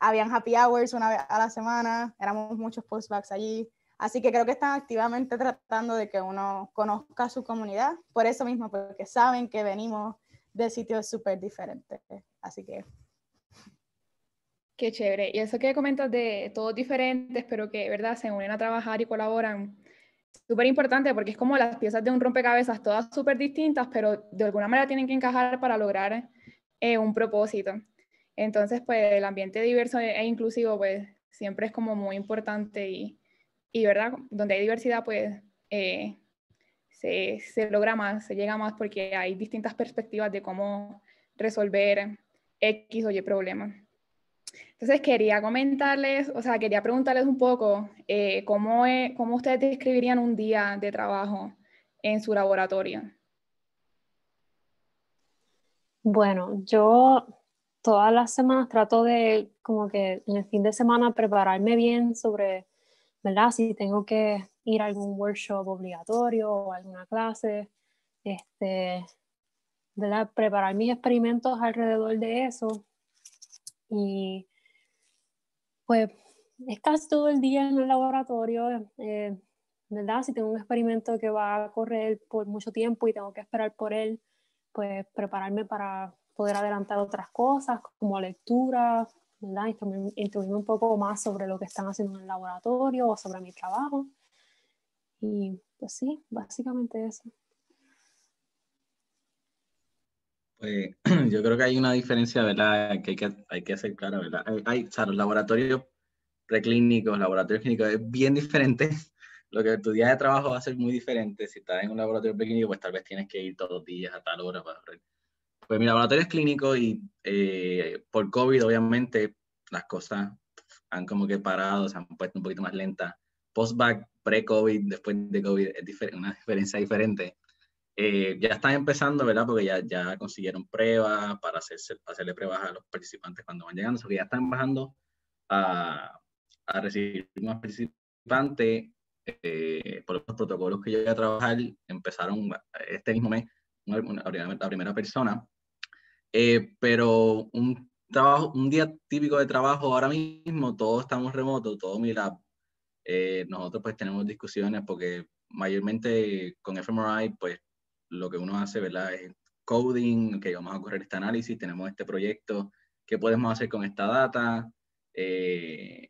habían happy hours una vez a la semana, éramos muchos postbacks allí. Así que creo que están activamente tratando de que uno conozca su comunidad, por eso mismo, porque saben que venimos de sitios súper diferentes. Así que Qué chévere. Y eso que comentas de todos diferentes, pero que, ¿verdad?, se unen a trabajar y colaboran. Súper importante porque es como las piezas de un rompecabezas, todas súper distintas, pero de alguna manera tienen que encajar para lograr eh, un propósito. Entonces, pues el ambiente diverso e inclusivo, pues siempre es como muy importante y, y ¿verdad? Donde hay diversidad, pues eh, se, logra más, se llega más porque hay distintas perspectivas de cómo resolver X o Y problemas. Entonces quería comentarles, o sea, quería preguntarles un poco eh, cómo, e, cómo ustedes describirían un día de trabajo en su laboratorio. Bueno, yo todas las semanas trato de como que en el fin de semana prepararme bien sobre, ¿verdad? Si tengo que ir a algún workshop obligatorio o alguna clase, este, ¿verdad? Preparar mis experimentos alrededor de eso y pues es casi todo el día en el laboratorio, eh, ¿verdad? Si tengo un experimento que va a correr por mucho tiempo y tengo que esperar por él, pues prepararme para poder adelantar otras cosas como lectura, ¿verdad? Instruirme un poco más sobre lo que están haciendo en el laboratorio o sobre mi trabajo. Y pues sí, básicamente eso. Pues (clears throat) yo creo que hay una diferencia, ¿verdad? Que hay que, hay que hacer clara, ¿verdad? Hay, o sea, los laboratorios preclínicos, laboratorios clínicos, es bien diferente. (laughs) Lo que tu día de trabajo va a ser muy diferente. Si estás en un laboratorio preclínico, pues tal vez tienes que ir todos los días a tal hora Pues mi laboratorio es clínico y eh, por COVID, obviamente, las cosas han como que parado, se han puesto un poquito más lentas. Post-back, pre-COVID, después de COVID, es una diferencia diferente. Eh, ya están empezando, ¿verdad? Porque ya, ya consiguieron pruebas para, hacerse, hacerle pruebas a los participantes cuando van llegando. sea, que ya están bajando a, recibir más participantes. Eh, por los protocolos que yo voy a trabajar, empezaron este mismo mes la primera persona. Eh, pero un, trabajo, un día típico de trabajo ahora mismo, todos estamos remotos, todo mi lab. nosotros pues tenemos discusiones porque mayormente con fMRI pues lo que uno hace, ¿verdad? Es coding, que vamos a correr este análisis, tenemos este proyecto, ¿qué podemos hacer con esta data? Eh,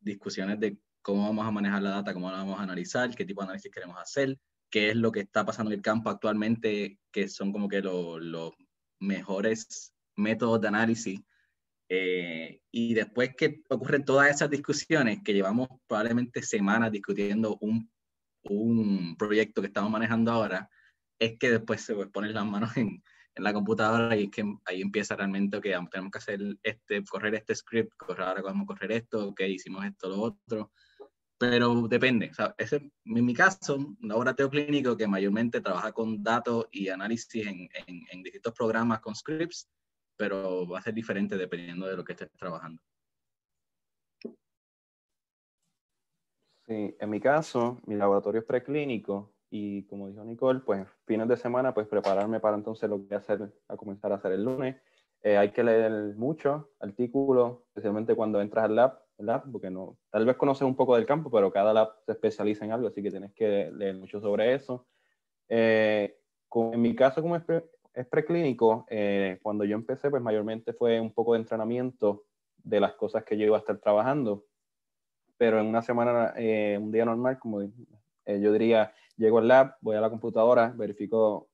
discusiones de cómo vamos a manejar la data, cómo la vamos a analizar, qué tipo de análisis queremos hacer, qué es lo que está pasando en el campo actualmente, que son como que los mejores métodos de análisis. Eh, y después que ocurren todas esas discusiones, que llevamos probablemente semanas discutiendo un, un proyecto que estamos manejando ahora, es que después se ponen las manos en, en, la computadora y es que ahí empieza realmente que tenemos que hacer este, correr este script, correr, ahora podemos correr esto, que hicimos esto, lo otro. Pero depende. O sea, ese, en mi caso, un laboratorio clínico que mayormente trabaja con datos y análisis en, en, en distintos programas con scripts, pero va a ser diferente dependiendo de lo que estés trabajando. Sí, en mi caso, mi laboratorio es preclínico y como dijo Nicole, pues fines de semana, pues prepararme para entonces lo que voy a hacer, a comenzar a hacer el lunes. Eh, hay que leer mucho artículos, especialmente cuando entras al lab, lab, porque no, tal vez conoces un poco del campo, pero cada lab se especializa en algo, así que tienes que leer mucho sobre eso. Eh, con, en mi caso, como es, preclínico, eh, cuando yo empecé, pues mayormente fue un poco de entrenamiento de las cosas que yo iba a estar trabajando, pero en una semana, un día normal, como yo diría, Llego al lab, voy a la computadora, verifico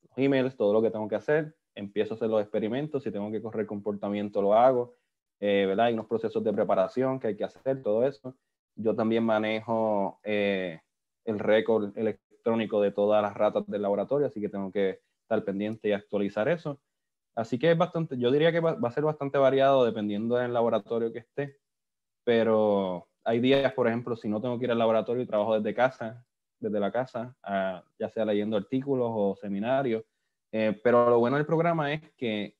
los emails, todo lo que tengo que hacer, empiezo a hacer los experimentos, si tengo que correr comportamiento lo hago, eh, ¿verdad? Hay unos procesos de preparación que hay que hacer, todo eso. Yo también manejo eh, el récord electrónico de todas las ratas del laboratorio, así que tengo que estar pendiente y actualizar eso. Así que es bastante, yo diría que va a ser bastante variado dependiendo del laboratorio que esté, pero hay días, por ejemplo, si no tengo que ir al laboratorio y trabajo desde casa, desde la casa, ya sea leyendo artículos o seminarios. Eh, pero lo bueno del programa es que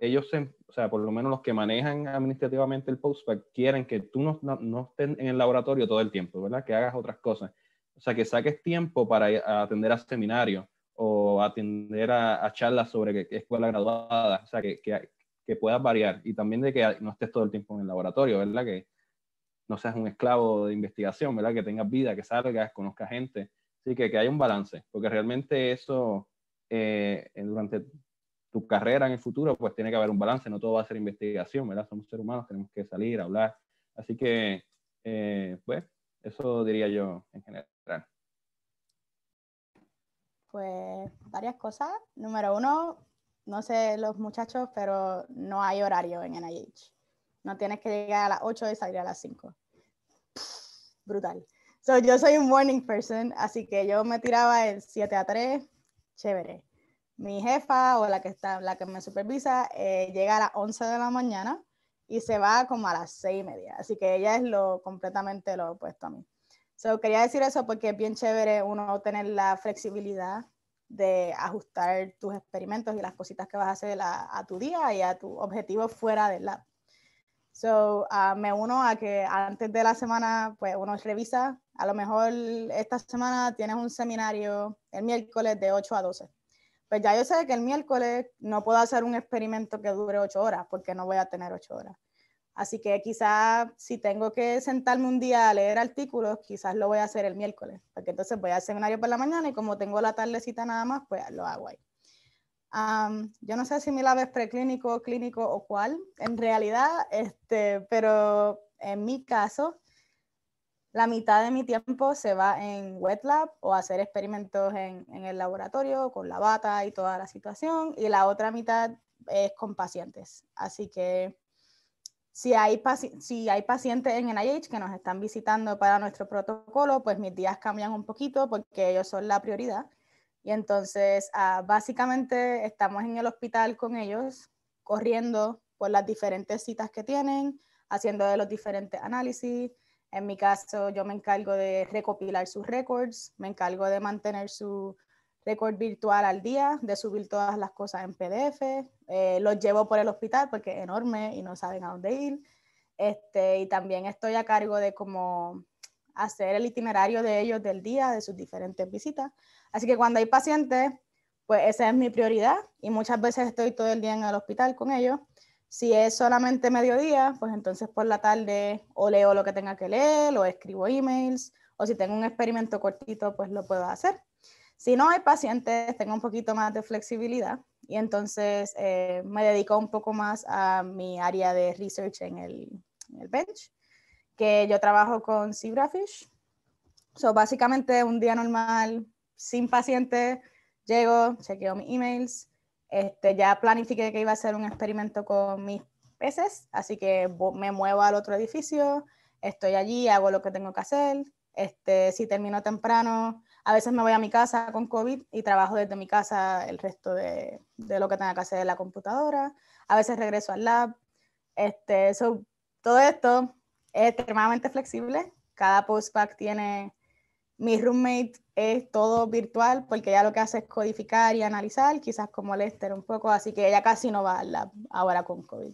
ellos, o sea, por lo menos los que manejan administrativamente el postback, quieren que tú no, no, estés en el laboratorio todo el tiempo, ¿verdad? Que hagas otras cosas. O sea, que saques tiempo para atender a seminarios o atender a, charlas sobre qué escuela graduada, o sea, que, que, que, puedas variar y también de que no estés todo el tiempo en el laboratorio, ¿verdad? no seas un esclavo de investigación, ¿verdad? Que tengas vida, que salgas, conozcas gente. Así que que haya un balance, porque realmente eso eh, durante tu carrera en el futuro, pues tiene que haber un balance, no todo va a ser investigación, ¿verdad? Somos seres humanos, tenemos que salir, hablar. Así que, eh, pues, eso diría yo en general. Pues varias cosas. Número uno, no sé los muchachos, pero no hay horario en NIH. No tienes que llegar a las 8 y salir a las 5. brutal. So, yo soy un morning person, así que yo me tiraba el 7 a 3, chévere. Mi jefa o la que, está, la que me supervisa eh, llega a las 11 de la mañana y se va como a las 6 y media. Así que ella es lo completamente lo opuesto a mí. So, quería decir eso porque es bien chévere uno tener la flexibilidad de ajustar tus experimentos y las cositas que vas a hacer a, a tu día y a tu objetivo fuera del lab. So, ah, me uno a que antes de la semana, pues uno revisa, a lo mejor esta semana tienes un seminario el miércoles de 8 a 12. Pues ya yo sé que el miércoles no puedo hacer un experimento que dure 8 horas porque no voy a tener 8 horas. Así que quizás si tengo que sentarme un día a leer artículos, quizás lo voy a hacer el miércoles, porque entonces voy al seminario por la mañana y como tengo la tardecita nada más, pues lo hago ahí yo no sé si mi lab es preclínico, clínico o cuál, en realidad, este, pero en mi caso, la mitad de mi tiempo se va en wet lab o hacer experimentos en, el laboratorio con la bata y toda la situación, y la otra mitad es con pacientes. Así que si hay, si hay pacientes en NIH que nos están visitando para nuestro protocolo, pues mis días cambian un poquito porque ellos son la prioridad. Y entonces, ah, básicamente, estamos en el hospital con ellos, corriendo por las diferentes citas que tienen, haciendo de los diferentes análisis. En mi caso, yo me encargo de recopilar sus récords, me encargo de mantener su récord virtual al día, de subir todas las cosas en PDF, eh, los llevo por el hospital porque es enorme y no saben a dónde ir. Este, y también estoy a cargo de como hacer el itinerario de ellos del día, de sus diferentes visitas. Así que cuando hay pacientes, pues esa es mi prioridad y muchas veces estoy todo el día en el hospital con ellos. Si es solamente mediodía, pues entonces por la tarde o leo lo que tenga que leer o escribo emails o si tengo un experimento cortito, pues lo puedo hacer. Si no hay pacientes, tengo un poquito más de flexibilidad y entonces eh, me dedico un poco más a mi área de research en el bench que yo trabajo con Zebrafish. So, básicamente un día normal, sin pacientes, llego, chequeo mis emails, este, ya planifiqué que iba a hacer un experimento con mis peces, así que me muevo al otro edificio, estoy allí, hago lo que tengo que hacer, este, si termino temprano, a veces me voy a mi casa con COVID y trabajo desde mi casa el resto de, de lo que tenga que hacer en la computadora, a veces regreso al lab, este, todo esto es extremadamente flexible. Cada postpack tiene... Mi roommate es todo virtual porque ya lo que hace es codificar y analizar, quizás como Lester un poco, así que ella casi no va al lab ahora con COVID.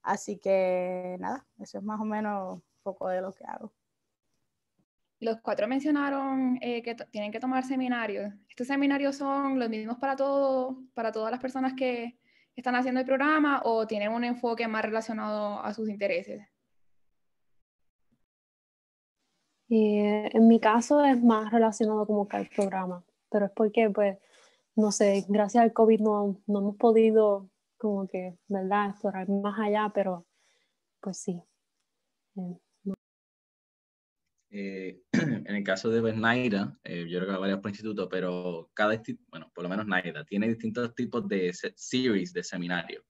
Así que nada, eso es más o menos un poco de lo que hago. Los cuatro mencionaron eh, que tienen que tomar seminarios. ¿Estos seminarios son los mismos para todos para todas las personas que están haciendo el programa o tienen un enfoque más relacionado a sus intereses? Eh, en mi caso es más relacionado como que al programa, pero es porque, pues, no sé, gracias al COVID no, no hemos podido como que, ¿verdad?, explorar más allá, pero pues sí. Eh, eh, (clears throat) en el caso de Naira, yo creo que hay varios institutos instituto, pero cada, bueno, por lo menos Naira, tiene distintos tipos de series de seminario.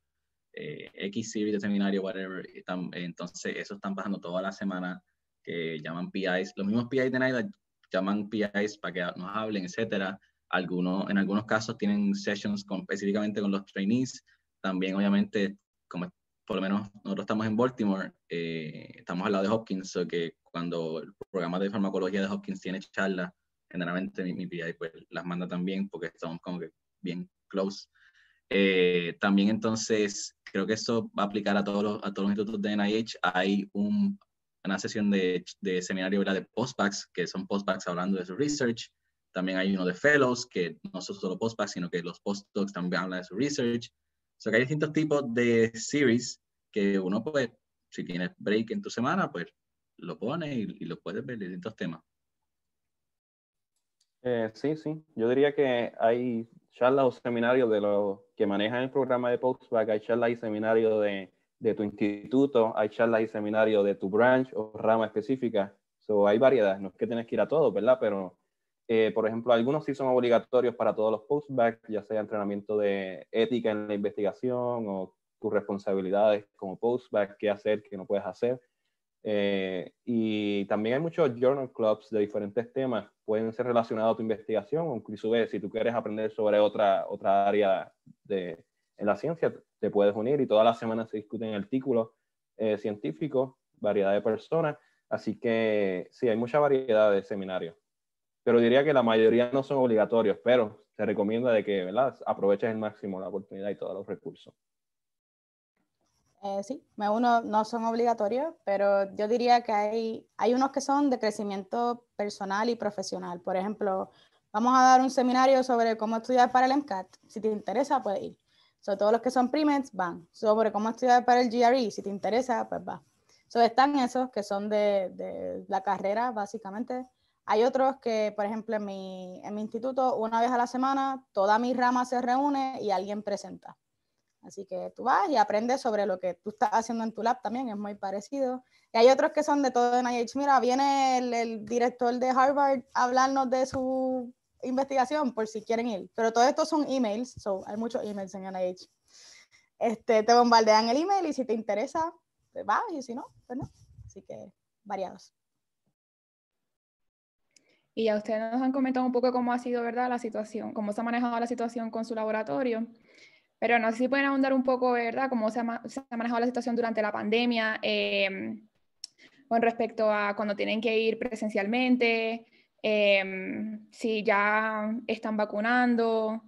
X series de seminario, whatever. entonces, eso están pasando toda la semana que llaman PIs. Los mismos PIs de NIDA llaman PIs para que nos hablen, etcétera. Algunos, en algunos casos tienen sessions específicamente con los trainees. También, obviamente, como por lo menos nosotros estamos en Baltimore, eh, estamos al lado de Hopkins, o que cuando el programa de farmacología de Hopkins tiene charlas, generalmente mi, PI pues, las manda también porque estamos como que bien close. Eh, también entonces, creo que eso va a aplicar a todos los, a todos los institutos de NIH. Hay un una sesión de, seminario era de postbacks, que son postbacks hablando de su research. También hay uno de fellows, que no son solo postbacks, sino que los postdocs también hablan de su research. sea, que hay distintos tipos de series que uno puede, si tienes break en tu semana, pues lo pone y, lo puedes ver en distintos temas. Eh, sí, sí. Yo diría que hay charlas o seminarios de los que manejan el programa de Postback, hay charlas y seminarios de de tu instituto, hay charlas y seminarios de tu branch o rama específica. So, hay variedades no es que tienes que ir a todo, ¿verdad? Pero, eh, por ejemplo, algunos sí son obligatorios para todos los postbacks, ya sea entrenamiento de ética en la investigación o tus responsabilidades como postback, qué hacer, qué no puedes hacer. Eh, y también hay muchos journal clubs de diferentes temas, pueden ser relacionados a tu investigación, o inclusive si tú quieres aprender sobre otra, otra área de, en la ciencia, te puedes unir y todas las semanas se discuten artículos eh, científicos, variedad de personas, así que sí, hay mucha variedad de seminarios. Pero diría que la mayoría no son obligatorios, pero se recomienda de que aproveches el máximo la oportunidad y todos los recursos. Eh, sí, me uno, no son obligatorios, pero yo diría que hay, hay unos que son de crecimiento personal y profesional. Por ejemplo, vamos a dar un seminario sobre cómo estudiar para el MCAT. Si te interesa, puedes ir. So, todos los que son premeds van. Sobre cómo estudiar para el GRE, si te interesa, pues va. So, están esos que son de, de, la carrera, básicamente. Hay otros que, por ejemplo, en mi, en mi instituto, una vez a la semana, toda mi rama se reúne y alguien presenta. Así que tú vas y aprendes sobre lo que tú estás haciendo en tu lab también, es muy parecido. Y hay otros que son de todo en IH. Mira, viene el, el director de Harvard a hablarnos de su investigación por si quieren ir. Pero todo esto son emails, so hay muchos emails en NIH. Este, te bombardean el email y si te interesa, pues vas y si no, pues no. Así que variados. Y ya ustedes nos han comentado un poco cómo ha sido, ¿verdad?, la situación, cómo se ha manejado la situación con su laboratorio. Pero no sé si pueden ahondar un poco, ¿verdad?, cómo se ha, manejado la situación durante la pandemia, eh, con respecto a cuando tienen que ir presencialmente, Em, si ya están vacunando,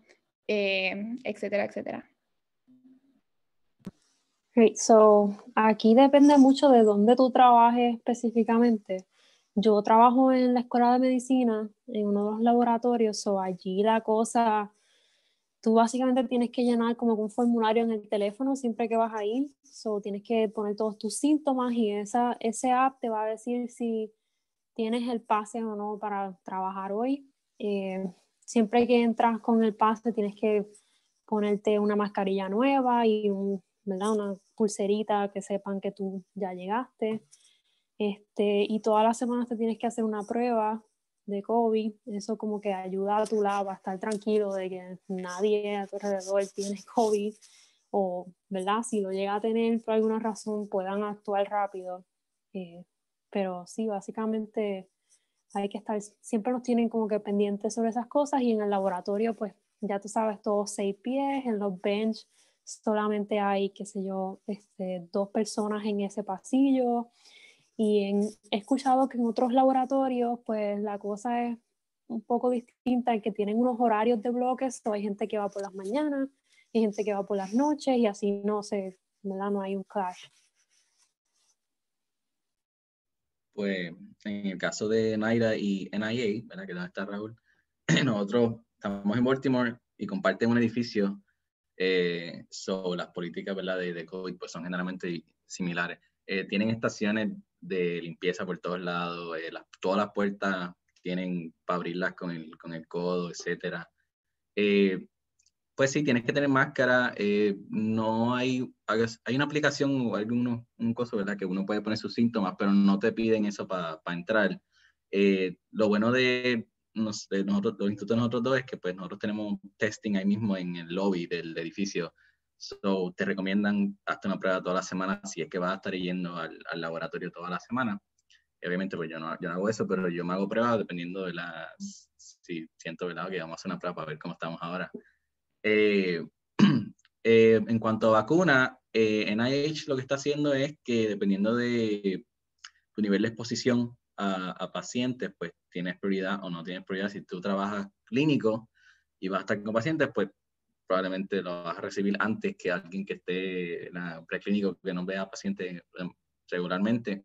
em, etcétera, etcétera. Great. So, aquí depende mucho de dónde tú trabajes específicamente. Yo trabajo en la escuela de medicina, en uno de los laboratorios, o allí la cosa, tú básicamente tienes que llenar como un formulario en el teléfono siempre que vas ahí, o tienes que poner todos tus síntomas y esa, ese app te va a decir si tienes el pase o no para trabajar hoy. Eh, siempre que entras con el pase tienes que ponerte una mascarilla nueva y una pulserita que sepan que tú ya llegaste. Este, y todas las semanas te tienes que hacer una prueba de COVID. Eso como que ayuda a tu lado a estar tranquilo de que nadie a tu alrededor tiene (laughs) COVID o, ¿verdad? Si lo llega a tener por alguna razón, puedan actuar rápido. Eh, pero sí, básicamente hay que estar, siempre nos tienen como que pendientes sobre esas cosas y en el laboratorio, pues ya tú sabes, todos seis pies, en los bench solamente hay, qué sé yo, este, dos personas en ese pasillo. Y he escuchado que en otros laboratorios, pues la cosa es un poco distinta, que tienen unos horarios de bloques, hay gente que va por las mañanas, hay gente que va por las noches y así no se, ¿verdad? No hay un clash. pues en el caso de Naira y NIA, ¿verdad? Que está Raúl, (clears throat) nosotros estamos en Baltimore y comparten un edificio eh, sobre las políticas ¿verdad? De, de, COVID, pues son generalmente similares. Eh, tienen estaciones de limpieza por todos lados, eh, todas las puertas tienen para abrirlas con el, con el codo, etcétera. Pues sí, tienes que tener máscara. Eh, no hay, hay una aplicación o alguno, un coso, ¿verdad? Que uno puede poner sus síntomas, pero no te piden eso para entrar. Eh, lo bueno de, nosotros, los institutos de nosotros dos es que pues nosotros tenemos testing ahí mismo en el lobby del edificio. te recomiendan hasta una prueba toda la semana si es que vas a estar yendo al, laboratorio toda la semana. obviamente, pues yo no, yo no, hago eso, pero yo me hago pruebas dependiendo de las Si siento, ¿verdad? Que vamos a hacer una prueba para ver cómo estamos ahora. Eh, (clears throat) eh, en cuanto a vacuna, NIH eh, lo que está haciendo es que dependiendo de tu nivel de exposición a, pacientes, pues tienes prioridad o no tienes prioridad. Si tú trabajas clínico y vas a estar con pacientes, pues probablemente lo vas a recibir antes que alguien que esté en el preclínico que no vea pacientes em, regularmente.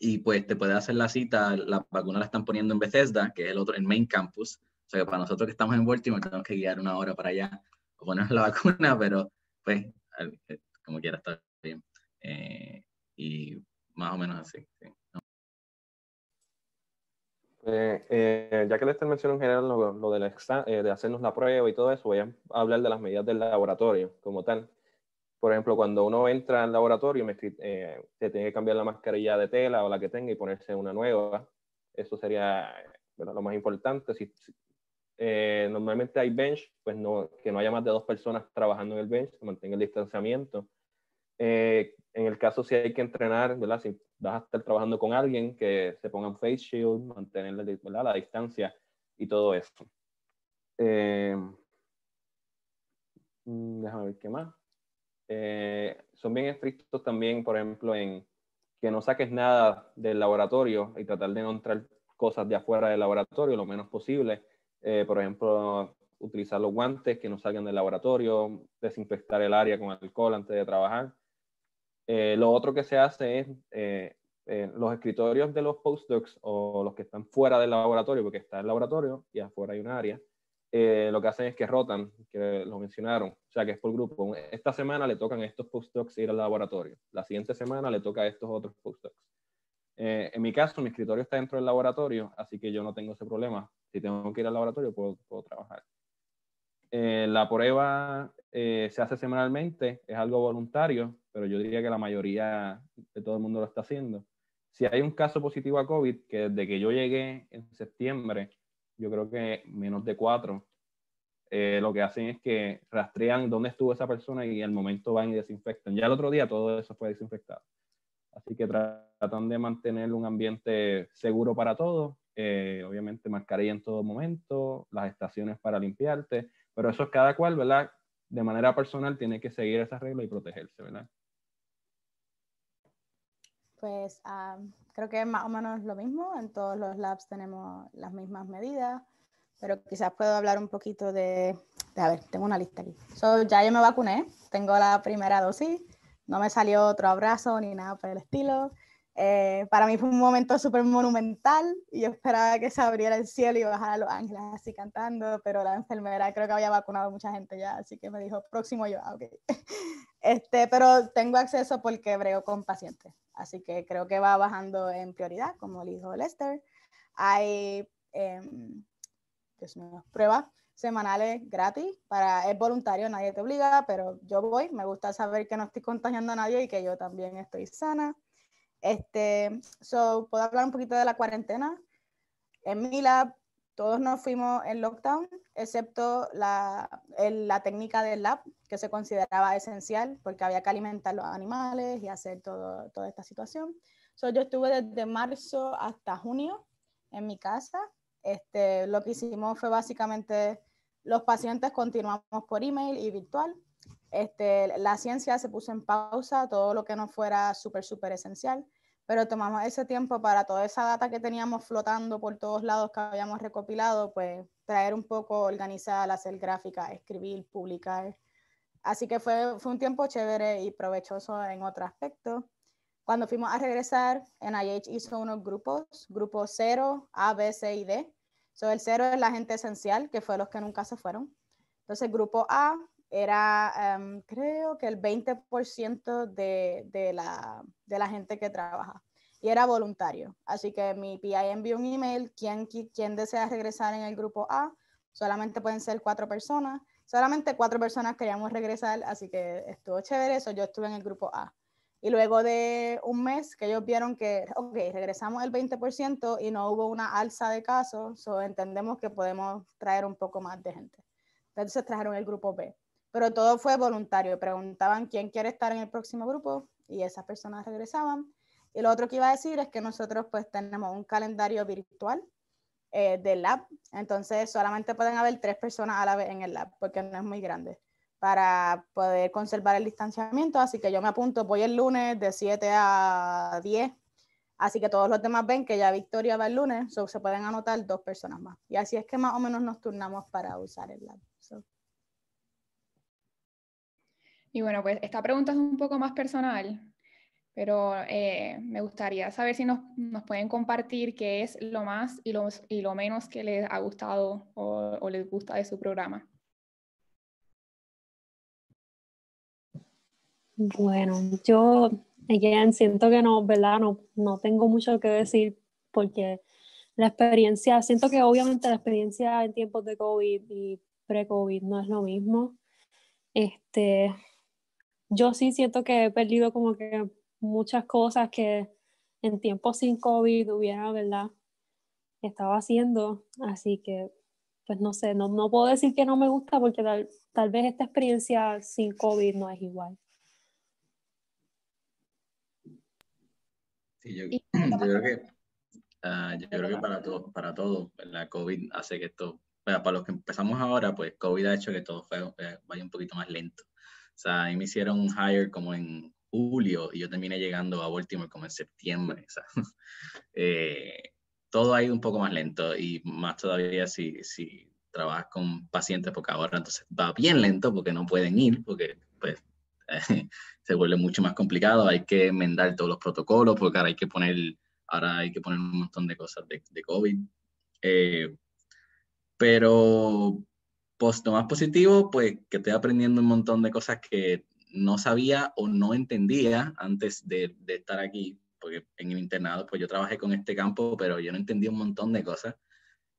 y pues te puede hacer la cita, la vacuna la están poniendo en Bethesda, que es el otro, en main campus, sea para nosotros que estamos en Baltimore tenemos que guiar una hora para allá o ponernos la (laughs) vacuna, pero pues eh, como quiera estar bien. Eh, y más o menos así. Pues, eh, ya que estoy mencionando en general lo, de hacernos la prueba y todo eso, voy a hablar de las medidas del laboratorio como tal. Por ejemplo, cuando uno entra al laboratorio, se tiene que cambiar la mascarilla de tela o la que tenga y ponerse una nueva. Eso sería lo más importante. Si, si, eh, normalmente hay bench, pues no, que no haya más de dos personas trabajando en el bench, se mantenga el distanciamiento. Eh, en el caso si hay que entrenar, ¿verdad? Si vas a estar trabajando con alguien, que se pongan face shield, mantener la, la distancia y todo eso. Eh, mm, déjame ver qué más. son bien estrictos también, por ejemplo, en que no saques nada del laboratorio y tratar de no entrar cosas de afuera del laboratorio lo menos posible. Eh, por ejemplo, utilizar los guantes que no salgan del laboratorio, desinfectar el área con alcohol antes de trabajar. Eh, lo otro que se hace es eh, los escritorios de los postdocs o los que están fuera del laboratorio, porque está el laboratorio y afuera hay un área, lo que hacen es que rotan, que lo mencionaron, o sea que es por grupo. Esta semana le tocan a estos postdocs ir al laboratorio, la siguiente semana le toca a estos otros postdocs. Eh, en mi caso, mi escritorio está dentro del laboratorio, así que yo no tengo ese problema. Si tengo que ir al laboratorio, puedo, trabajar. Eh, la prueba eh, se hace semanalmente, es algo voluntario, pero yo diría que la mayoría de todo el mundo lo está haciendo. Si hay un caso positivo a COVID, que desde que yo llegué en septiembre, yo creo que menos de cuatro, lo que hacen es que rastrean dónde estuvo esa persona y al momento van y desinfectan. Ya el otro día todo eso fue desinfectado. Así que tratan de mantener un ambiente seguro para todos. Eh, obviamente mascarilla en todo momento, las estaciones para limpiarte, pero eso es cada cual, ¿verdad? De manera personal tiene que seguir esas reglas y protegerse, ¿verdad? Pues ah, creo que es más o menos lo mismo, en todos los labs tenemos las mismas medidas, pero quizás puedo hablar un poquito de, a ver, tengo una lista aquí. ya yo me vacuné, tengo la primera dosis, no me salió otro abrazo ni nada por el estilo. Eh, para mí fue un momento súper monumental y yo esperaba que se abriera el cielo y bajara Los Ángeles así cantando, pero la enfermera creo que había vacunado mucha gente ya, así que me dijo, próximo yo, ah, ok. (laughs) Este, pero tengo acceso porque brego con pacientes, así que creo que va bajando en prioridad, como le dijo Lester. Hay, eh, em, pruebas semanales gratis. Para, es voluntario, nadie te obliga, pero yo voy. Me gusta saber que no estoy contagiando a nadie y que yo también estoy sana. Este, so, puedo hablar un poquito de la cuarentena. En mi lab, todos nos fuimos en lockdown, excepto la, la técnica del lab, que se consideraba esencial, porque había que alimentar los animales y hacer todo, toda esta situación. So, yo estuve desde marzo hasta junio en mi casa, este, lo que hicimos fue básicamente los pacientes continuamos por email y virtual. Este, la ciencia se puso en pausa, todo lo que no fuera súper, súper esencial, pero tomamos ese tiempo para toda esa data que teníamos flotando por todos lados que habíamos recopilado, pues traer un poco organizada, hacer gráfica, escribir, publicar. Así que fue, fue un tiempo chévere y provechoso en otro aspecto. Cuando fuimos a regresar, NIH hizo unos grupos, grupo 0, A, B, C y D. el 0 es la gente esencial, que fue los que nunca se fueron. Entonces, grupo A era, em, creo que el 20% de, de, la, gente que trabaja y era voluntario. Así que mi PI envió un email, ¿quién, quién desea regresar en el grupo A? Solamente pueden ser cuatro personas. Solamente cuatro personas queríamos regresar, así que estuvo chévere eso. Yo estuve en el grupo A. Y luego de un mes que ellos vieron que, ok, regresamos el 20% y no hubo una alza de casos, so entendemos que podemos traer un poco más de gente. Entonces trajeron el grupo B. Pero todo fue voluntario. Preguntaban quién quiere estar en el próximo grupo y esas personas regresaban. Y lo otro que iba a decir es que nosotros pues tenemos un calendario virtual eh, del lab. Entonces solamente pueden haber tres personas a la vez en el lab porque no es muy grande para poder conservar el distanciamiento. Así que yo me apunto, voy el lunes de 7 a 10. Así que todos los demás ven que ya Victoria va el lunes, se pueden anotar dos personas más. Y así es que más o menos nos turnamos para usar el lab. Y bueno, pues esta pregunta es un poco más personal, pero eh, me gustaría saber si nos, pueden compartir qué es lo más y lo, menos que les ha gustado o les gusta de su programa. Bueno, yo, again, siento que no, ¿verdad? No, tengo mucho que decir porque la experiencia, siento que obviamente la experiencia en tiempos de COVID y pre-COVID no es lo mismo. Este, yo sí siento que he perdido como que muchas cosas que en tiempos sin COVID hubiera, ¿verdad? Estaba haciendo, así que, pues no sé, no, puedo decir que no me gusta porque tal vez esta experiencia sin COVID no es igual. Sí, yo, (clears throat) creo que, ah, yo creo que para, todos, para todos, la COVID hace que esto, para los que empezamos ahora, pues COVID ha hecho que todo eh, vaya un poquito más lento. O sea, ahí me hicieron un hire como en julio y yo terminé llegando a Baltimore como en septiembre. O sea, (laughs) eh, todo ha ido un poco más lento y más todavía si, si trabajas con pacientes, porque ahora entonces va bien lento porque no pueden ir, porque pues (laughs) se vuelve mucho más complicado, hay que enmendar todos los protocolos, porque ahora hay que poner, ahora hay que poner un montón de cosas de, COVID. Eh, pero lo más positivo, pues que estoy aprendiendo un montón de cosas que no sabía o no entendía antes de, estar aquí, porque en el internado, pues yo trabajé con este campo, pero yo no entendía un montón de cosas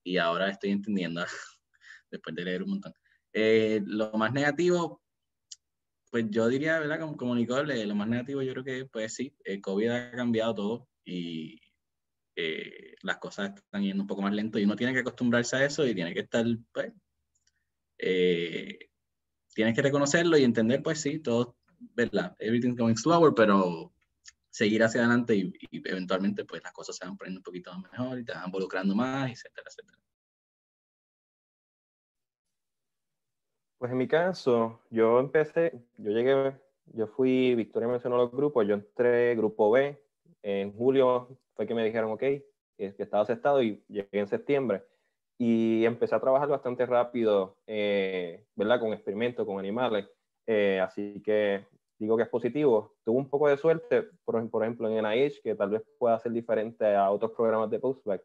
y ahora estoy entendiendo (laughs) después de leer un montón. Eh, lo más negativo, pues yo diría, ¿verdad? Como, como Nicole, eh, lo más negativo yo creo que, pues sí, el COVID ha cambiado todo y eh, las cosas están yendo un poco más lento y uno tiene que acostumbrarse a eso y tiene que estar, pues, eh, tienes que reconocerlo y entender, pues sí, todo, ¿verdad? Everything's going slower, pero seguir hacia adelante y, eventualmente, pues, las cosas se van poniendo un poquito mejor y te van involucrando más, etcétera, etcétera. Pues en mi caso, yo empecé, yo llegué, yo fui, Victoria mencionó los grupos, yo entré grupo B, en julio fue que me dijeron, ok, que estaba aceptado y llegué en septiembre y empecé a trabajar bastante rápido, eh, ¿verdad? Con experimentos, con animales, eh, así que digo que es positivo. Tuve un poco de suerte, por, ejemplo, en NIH, que tal vez pueda ser diferente a otros programas de postback.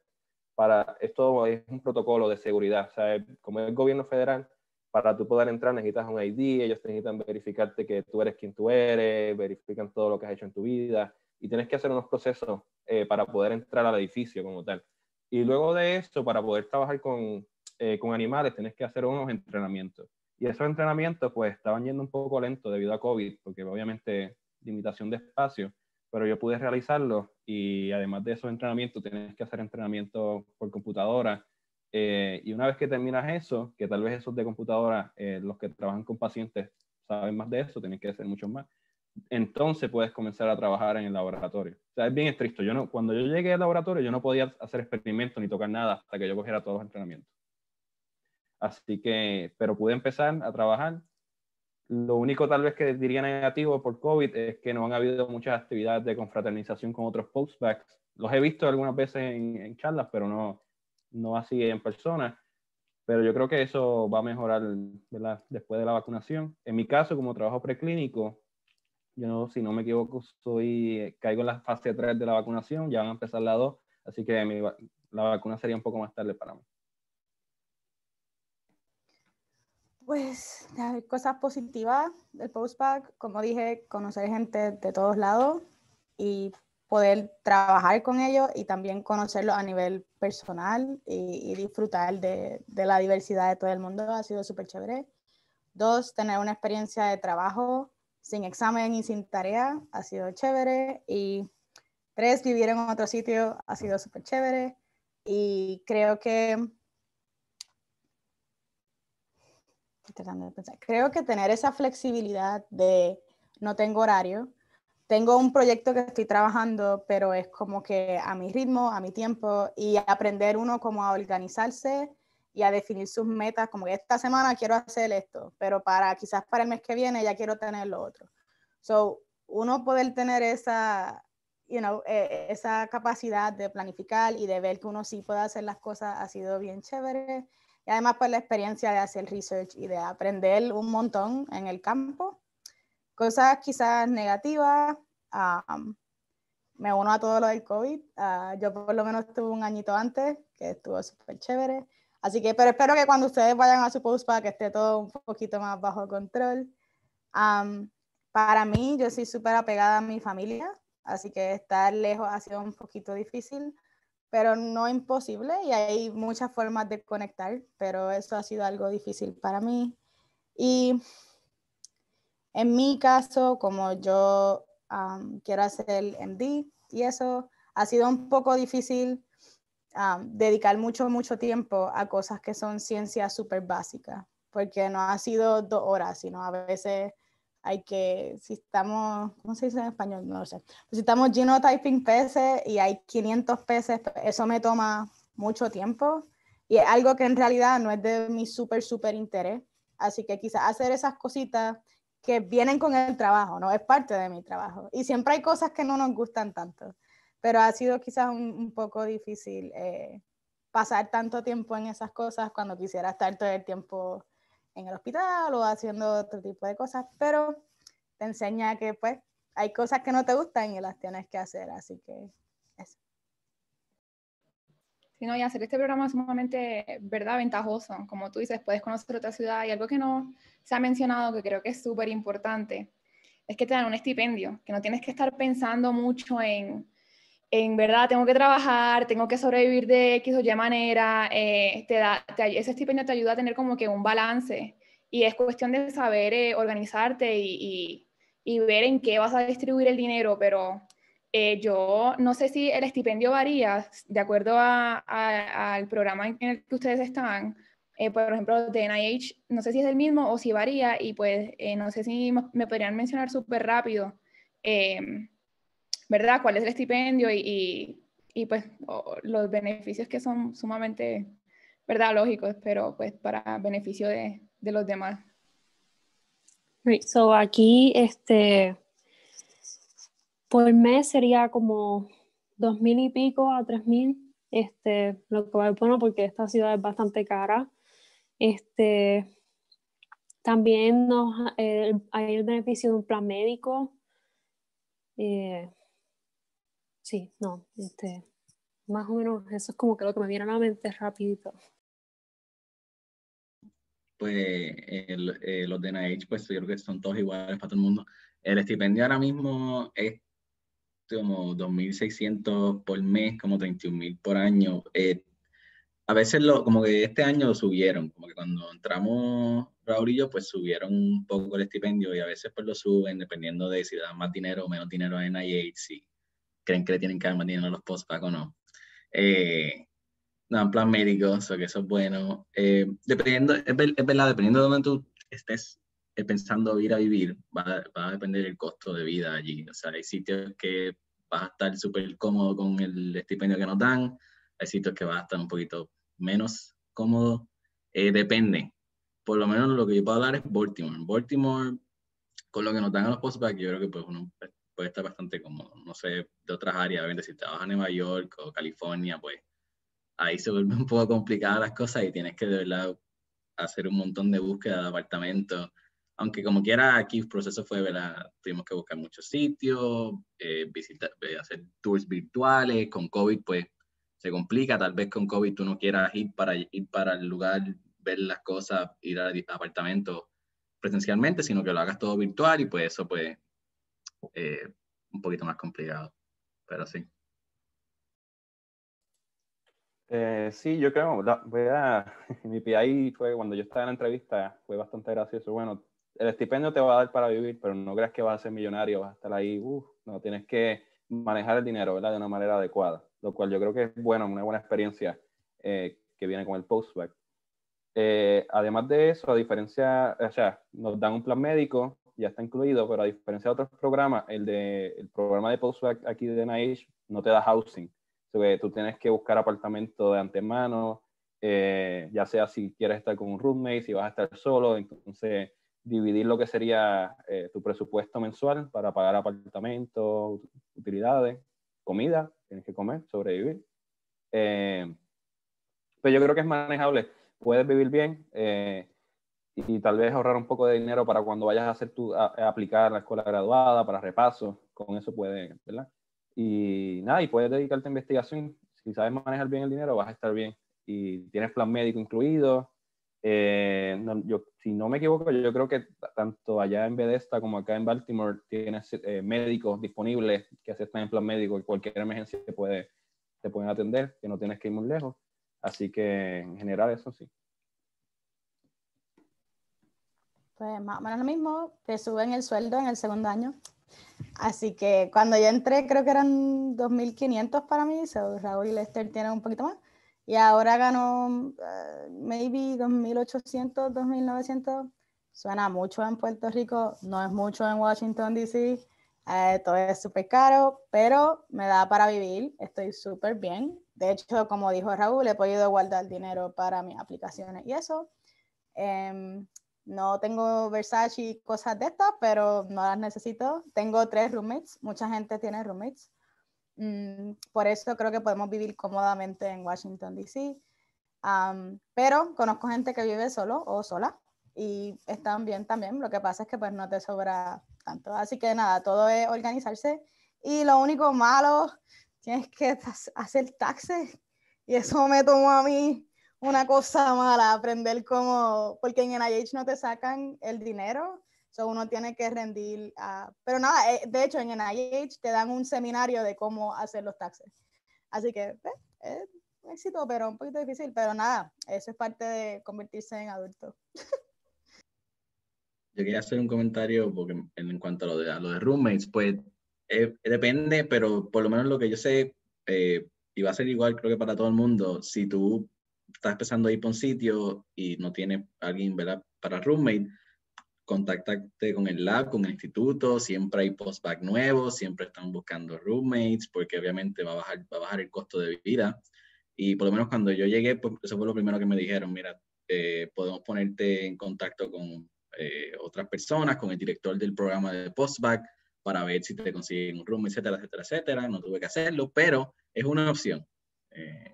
Para, esto es un protocolo de seguridad, o como el gobierno federal, para tú poder entrar necesitas un ID, ellos necesitan verificarte que tú eres quien tú eres, verifican todo lo que has hecho en tu vida y tienes que hacer unos procesos eh, para poder entrar al edificio como tal. Y luego de eso, para poder trabajar con, eh, con animales, tienes que hacer unos entrenamientos. Y esos entrenamientos pues estaban yendo un poco lento debido a COVID, porque obviamente limitación de espacio, pero yo pude realizarlo, y además de esos entrenamientos, tienes que hacer entrenamientos por computadora eh, y una vez que terminas eso, que tal vez esos de computadora, eh, los que trabajan con pacientes saben más de eso, tienen que hacer mucho más, entonces puedes comenzar a trabajar en el laboratorio. O sea, es bien estricto. Yo no, cuando yo llegué al laboratorio, yo no podía hacer experimentos ni tocar nada hasta que yo cogiera todos los entrenamientos. Así que, pero pude empezar a trabajar. Lo único tal vez que diría negativo por COVID es que no han habido muchas actividades de confraternización con otros postbacks. Los he visto algunas veces en charlas, pero no, no así en persona, pero yo creo que eso va a mejorar después de la vacunación. En mi caso, como trabajo preclínico, yo si no me equivoco, soy, caigo en la fase 3 de la vacunación, ya van a empezar la 2, así que la vacuna sería un poco más tarde para mí. Pues cosas positivas del post pack como dije, conocer gente de todos lados y poder trabajar con ellos y también conocerlos a nivel personal y, disfrutar de, de, la diversidad de todo el mundo ha sido súper chévere. Dos, tener una experiencia de trabajo sin examen y sin tarea ha sido chévere. Y tres, vivir en otro sitio ha sido súper chévere. Y creo que... Creo que tener esa flexibilidad de no tengo horario, tengo un proyecto que estoy trabajando, pero es como que a mi ritmo, a mi tiempo, y aprender uno como a organizarse y a definir sus metas, como que esta semana quiero hacer esto, pero para quizás para el mes que viene ya quiero tener lo otro. So, uno poder tener esa, you know, eh, esa capacidad de planificar y de ver que uno sí puede hacer las cosas ha sido bien chévere. Y además, por pues, la experiencia de hacer research y de aprender un montón en el campo Cosas quizás negativas, me uno a todo lo del COVID. Ah, yo por lo menos estuve un añito antes, que estuvo súper chévere. Así que, pero espero que cuando ustedes vayan a su post para que esté todo un poquito más bajo control. para mí, yo soy súper apegada a mi familia, así que estar lejos ha sido un poquito difícil, pero no imposible y hay muchas formas de conectar, pero eso ha sido algo difícil para mí. Y en mi caso, como yo quiero hacer el MD y eso, ha sido un poco difícil dedicar mucho, mucho tiempo a cosas que son ciencias súper básicas, porque no ha sido dos horas, sino a veces hay que, si estamos, ¿cómo se dice en español? No lo sé. Pues si estamos genotyping peces y hay 500 peces, pues eso me toma mucho tiempo y es algo que en realidad no es de mi súper, súper interés. Así que quizás hacer esas cositas que vienen con el trabajo, ¿no? Es parte de mi trabajo. Y siempre hay cosas que no nos gustan tanto, pero ha sido quizás un, poco difícil eh, pasar tanto tiempo en esas cosas cuando quisiera estar todo el tiempo en el hospital o haciendo otro tipo de cosas, pero te enseña que pues hay cosas que no te gustan y las tienes que hacer, así que sino y hacer este programa sumamente, ¿verdad?, ventajoso. Como tú dices, puedes conocer otra ciudad y algo que no se ha mencionado, que creo que es súper importante, es que te dan un estipendio, que no tienes que estar pensando mucho en, en verdad, tengo que trabajar, tengo que sobrevivir de X o Y manera, eh, te da, ese estipendio te ayuda a tener como que un balance y es cuestión de saber eh, organizarte y, y, y ver en qué vas a distribuir el dinero, pero eh, yo no sé si el estipendio varía de acuerdo al programa en el que ustedes están. Eh, por ejemplo, de NIH, no sé si es el mismo o si varía y pues eh, no sé si me podrían mencionar súper rápido, em, ¿verdad? ¿Cuál es el estipendio y, pues los beneficios que son sumamente, ¿verdad? Lógicos, pero pues para beneficio de, los demás. so aquí, este, por mes sería como dos mil y pico a tres mil, este, lo que es bueno porque esta ciudad es bastante cara. Este, también eh, hay el beneficio de un plan médico. Eh, sí, no, este, más o menos eso es como que lo que me viene a la mente rapidito. Pues los de NIH, pues yo creo que son todos iguales para todo el mundo. El estipendio ahora mismo es como 2.600 por mes, como 31.000 por año. Eh, a veces lo, como que este año subieron, como que cuando entramos Raúl y yo, pues subieron un poco el estipendio y a veces pues lo suben dependiendo de si dan más dinero o menos dinero a NIH, si creen que le tienen que dar más dinero a los postpac o no. Eh, dan plan médico, o que eso es bueno. Eh, dependiendo, es, verdad, dependiendo de donde tú estés eh, pensando ir a vivir, va, a depender el costo de vida allí. O sea, hay sitios que vas a estar súper cómodo con el estipendio que nos dan, hay sitios que vas a estar un poquito menos cómodo. Eh, depende. Por lo menos lo que yo puedo dar es Baltimore. Baltimore, con lo que nos dan a los postbacks, yo creo que pues uno pues, puede estar bastante cómodo. No sé, de otras áreas, obviamente si trabajas en Nueva York o California, pues ahí se vuelve un poco complicadas las cosas y tienes que de verdad hacer un montón de búsqueda de apartamentos aunque como quiera, aquí el proceso fue, ¿verdad? Tuvimos que buscar muchos sitios, eh, visitar, eh, hacer tours virtuales, con COVID pues se complica, tal vez con COVID tú no quieras ir para, ir para el lugar, ver las cosas, ir al apartamento presencialmente, sino que lo hagas todo virtual y pues eso pues eh, un poquito más complicado, pero sí. sí, yo creo, (laughs) mi PI fue cuando yo estaba en la entrevista, fue bastante gracioso. Bueno, el estipendio te va a dar para vivir, pero no creas que vas a ser millonario, vas a estar ahí, no, tienes que manejar el dinero, ¿verdad? De una manera adecuada, lo cual yo creo que es bueno, una buena experiencia eh, que viene con el postback. Eh, además de eso, a diferencia, o sea, nos dan un plan médico, ya está incluido, pero a diferencia de otros programas, el, de, el programa de postback aquí de NIH no te da housing, tú tienes que buscar apartamento de antemano, eh, ya sea si quieres estar con un roommate, si vas a estar solo, entonces dividir lo que sería eh, tu presupuesto mensual para pagar apartamentos, utilidades, comida, tienes que comer, sobrevivir. Eh, pero pues yo creo que es manejable, puedes vivir bien eh, y, tal vez ahorrar un poco de dinero para cuando vayas a, hacer tu, a aplicar la escuela graduada, para repaso, con eso puedes, ¿verdad? Y nada, y puedes dedicarte a investigación, si sabes manejar bien el dinero vas a estar bien y tienes plan médico incluido, eh, yo, si no me equivoco, yo creo que tanto allá en Bethesda como acá en Baltimore tienes eh, médicos disponibles que están en plan médico y cualquier emergencia te, puede, te pueden atender, que no tienes que ir muy lejos. Así que en general eso sí. Pues más o menos lo mismo, te suben el sueldo en el segundo año. Así que cuando yo entré creo que eran 2.500 para mí, Raúl y Lester tienen un poquito más y ahora ganó eh, maybe 2.800, 2.900. Suena mucho en Puerto Rico, no es mucho en Washington, D.C. Eh, todo es súper caro, pero me da para vivir, estoy súper bien. De hecho, como dijo Raúl, he podido guardar dinero para mis aplicaciones y eso. Em, no tengo Versace y cosas de estas, pero no las necesito. Tengo tres roommates, mucha gente tiene roommates. Mm, por eso creo que podemos vivir cómodamente en Washington, D.C. pero conozco gente que vive solo o sola y están bien también. Lo que pasa es que pues no te sobra tanto. Así que nada, todo es organizarse. Y lo único malo, (laughs) tienes que hacer taxes. Y eso me tomó a mí una cosa mala, aprender cómo, porque en NIH no te sacan el dinero uno tiene que rendir, a... Ah, pero nada, eh, de hecho en NIH te dan un seminario de cómo hacer los taxes. Así que pues, es un éxito, pero un poquito difícil, pero nada, eso es parte de convertirse en adulto. (laughs) Yo quería hacer un comentario porque en, cuanto a lo de, a lo de roommates, pues eh, depende, pero por lo menos lo que yo sé, eh, y va a ser igual creo que para todo el mundo, si tú estás empezando a ir por un sitio y no tienes alguien ¿verdad? para roommate, contactarte con el lab, con el instituto, siempre hay postback nuevos, siempre están buscando roommates, porque obviamente va a bajar, el costo de vida. Y por lo menos cuando yo llegué, pues, eso fue lo primero que me dijeron, mira, eh, podemos ponerte en contacto con eh, otras personas, con el director del programa de postback, para ver si te consiguen un room etcétera, etcétera, etcétera. No tuve que hacerlo, pero es una opción. Eh,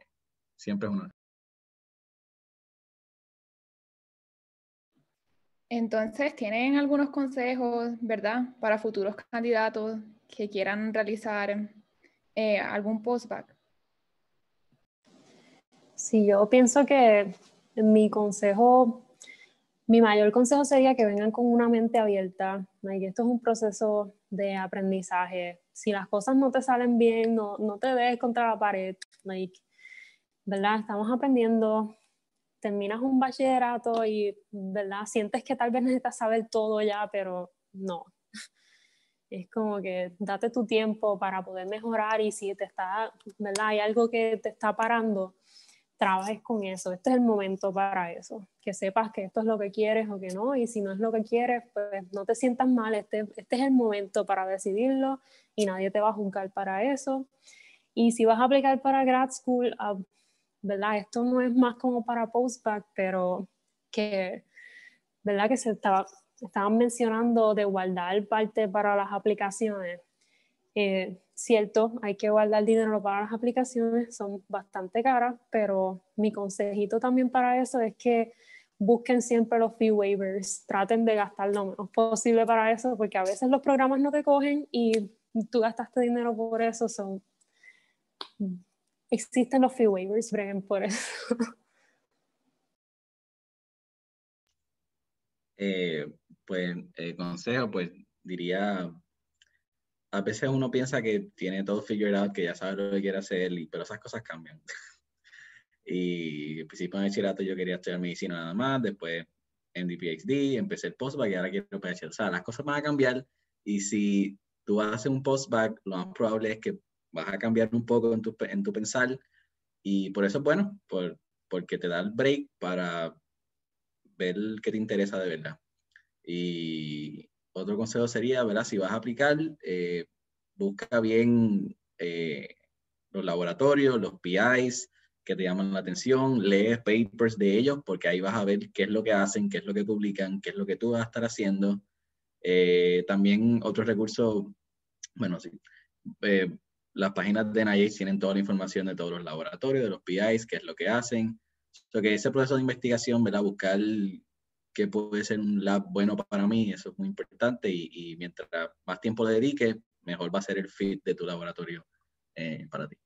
siempre es una Entonces, ¿tienen algunos consejos, verdad, para futuros candidatos que quieran realizar eh, algún postback? Sí, yo pienso que mi consejo, mi mayor consejo sería que vengan con una mente abierta. Esto es un proceso de aprendizaje. Si las cosas no te salen bien, no, no te des contra la pared. ¿verdad? Estamos aprendiendo, terminas un bachillerato y, ¿verdad? Sientes que tal vez necesitas saber todo ya, pero no. (laughs) Es como que date tu tiempo para poder mejorar y si te está, ¿verdad? Hay algo que te está parando, trabajes con eso. Este es el momento para eso. Que sepas que esto es lo que quieres o que no. Y si no es lo que quieres, pues no te sientas mal. Este, este es el momento para decidirlo y nadie te va a juzgar para eso. Y si vas a aplicar para grad school, ah, ¿verdad? Esto no es más como para postback, pero que, ¿verdad? Que se estaba, estaban mencionando de guardar parte para las aplicaciones. Eh, cierto, hay que guardar dinero para las aplicaciones, son bastante caras, pero mi consejito también para eso es que busquen siempre los fee waivers, traten de gastar lo menos posible para eso, porque a veces los programas no te cogen y tú gastaste dinero por eso, son existen los fee waivers, Brian, por eso. (laughs) Eh, pues eh, consejo, pues diría, a veces uno piensa que tiene todo figured out, que ya sabe lo que quiere hacer, y, pero esas cosas cambian. (laughs) y al principio de el chirato yo quería estudiar medicina nada más, después en DPHD, empecé el postback y ahora quiero PhD. O sea, las cosas van a cambiar y si tú haces un postback, lo más probable es que vas a cambiar un poco en tu, en pensar y por eso es bueno, porque te da el break para ver qué te interesa de verdad. Y otro consejo sería, verás Si vas a aplicar, eh, busca bien eh, los laboratorios, los PIs que te llaman la atención, lees papers de ellos porque ahí vas a ver qué es lo que hacen, qué es lo que publican, qué es lo que tú vas a estar haciendo. Eh, también otros recursos, bueno, sí, las páginas de NIH tienen toda la información de todos los laboratorios, de los PIs, qué es lo que hacen. que ese proceso de investigación, ¿verdad? Buscar qué puede ser un lab bueno para mí, eso es muy importante y, mientras más tiempo le dediques, mejor va a ser el fit de tu laboratorio eh, para ti.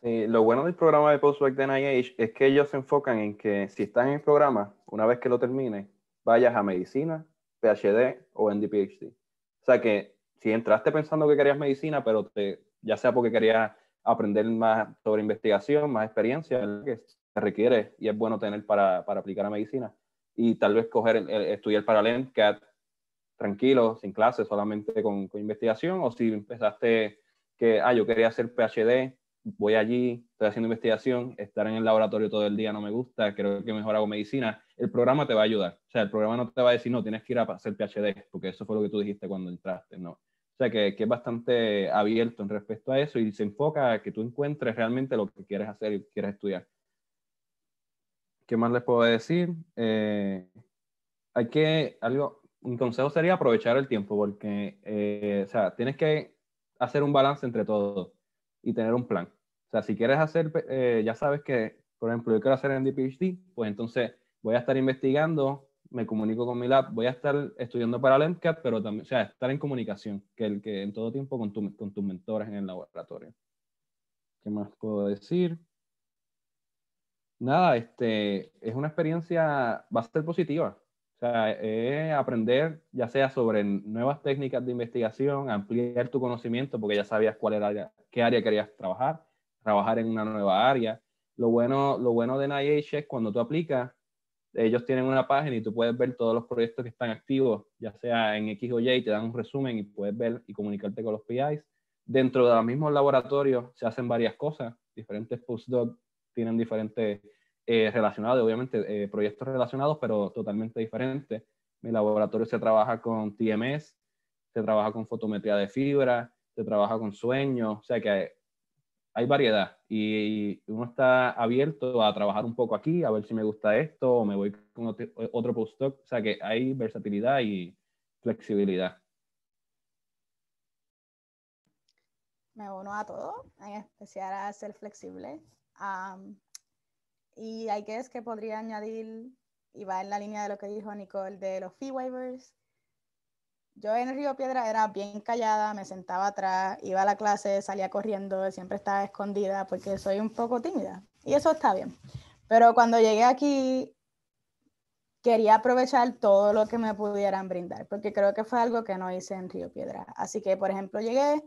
Sí, lo bueno del programa de Postdoc de NIH es que ellos se enfocan en que si estás en el programa, una vez que lo termines, vayas a medicina, PhD o NDPhD. O sea que si entraste pensando que querías medicina, pero te, ya sea porque querías aprender más sobre investigación, más experiencia, que se requiere y es bueno tener para, aplicar a medicina. Y tal vez coger estudiar para el es tranquilo, sin clases, solamente con, investigación, o si empezaste que, ah, yo quería hacer PhD, voy allí, estoy haciendo investigación, estar en el laboratorio todo el día no me gusta, creo que mejor hago medicina, el programa te va a ayudar. O sea, el programa no te va a decir, no, tienes que ir a hacer PhD, porque eso fue lo que tú dijiste cuando entraste, no. O sea, que, es bastante abierto en respecto a eso y se enfoca a que tú encuentres realmente lo que quieres hacer y quieres estudiar. ¿Qué más les puedo decir? Eh, hay que, algo, un consejo sería aprovechar el tiempo porque, eh, o sea, tienes que hacer un balance entre todo y tener un plan. O sea, si quieres hacer, eh, ya sabes que, por ejemplo, yo quiero hacer en PhD, pues entonces voy a estar investigando me comunico con mi lab, voy a estar estudiando para el MCAT, pero también, o sea, estar en comunicación, que, el, que en todo tiempo con, tu, con tus mentores en el laboratorio. ¿Qué más puedo decir? Nada, este, es una experiencia, va a ser positiva. O sea, aprender ya sea sobre nuevas técnicas de investigación, ampliar tu conocimiento porque ya sabías cuál era, qué área querías trabajar, trabajar en una nueva área. Lo bueno, lo bueno de NIH es cuando tú aplicas, ellos tienen una página y tú puedes ver todos los proyectos que están activos, ya sea en X o Y, te dan un resumen y puedes ver y comunicarte con los PIs. Dentro de los mismos laboratorios se hacen varias cosas, diferentes postdocs tienen diferentes eh, relacionados, obviamente eh, proyectos relacionados, pero totalmente diferentes. Mi laboratorio se trabaja con TMS, se trabaja con fotometría de fibra, se trabaja con sueños, o sea que hay variedad y uno está abierto a trabajar un poco aquí, a ver si me gusta esto o me voy con otro postdoc. O sea que hay versatilidad y flexibilidad. Me uno a todo, en especial a ser flexible. y hay que es que podría añadir, y va en la línea de lo que dijo Nicole, de los fee waivers, yo en Río Piedra era bien callada, me sentaba atrás, iba a la clase, salía corriendo, siempre estaba escondida porque soy un poco tímida. Y eso está bien. Pero cuando llegué aquí, quería aprovechar todo lo que me pudieran brindar, porque creo que fue algo que no hice en Río Piedra. Así que, por ejemplo, llegué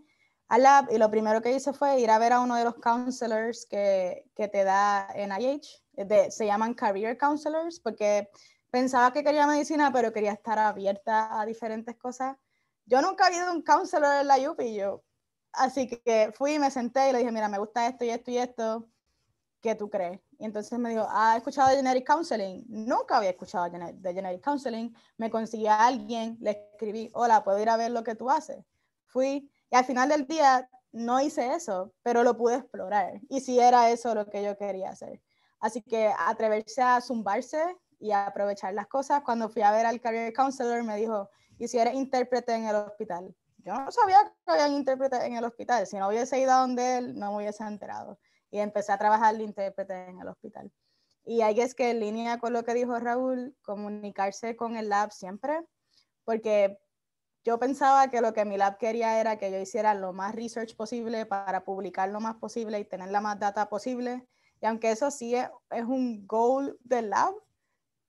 al lab y lo primero que hice fue ir a ver a uno de los counselors que, que te da NIH. De, se llaman Career Counselors porque pensaba que quería medicina, pero quería estar abierta a diferentes cosas. Yo nunca había ido a un counselor en la UPI, yo. Así que fui, me senté y le dije, mira, me gusta esto y esto y esto, ¿qué tú crees? Y entonces me dijo, ha escuchado de Generic Counseling? Nunca había escuchado de Generic Counseling. Me conseguí a alguien, le escribí, hola, ¿puedo ir a ver lo que tú haces? Fui, y al final del día no hice eso, pero lo pude explorar. Y si era eso lo que yo quería hacer. Así que atreverse a zumbarse y aprovechar las cosas. Cuando fui a ver al career counselor me dijo, ¿y si eres intérprete en el hospital? Yo no sabía que había un intérprete en el hospital. Si no hubiese ido a donde él, no me hubiese enterado. Y empecé a trabajar de intérprete en el hospital. Y ahí es que en línea con lo que dijo Raúl, comunicarse con el lab siempre, porque yo pensaba que lo que mi lab quería era que yo hiciera lo más research posible para publicar lo más posible y tener la más data posible. Y aunque eso sí es, es un goal del lab,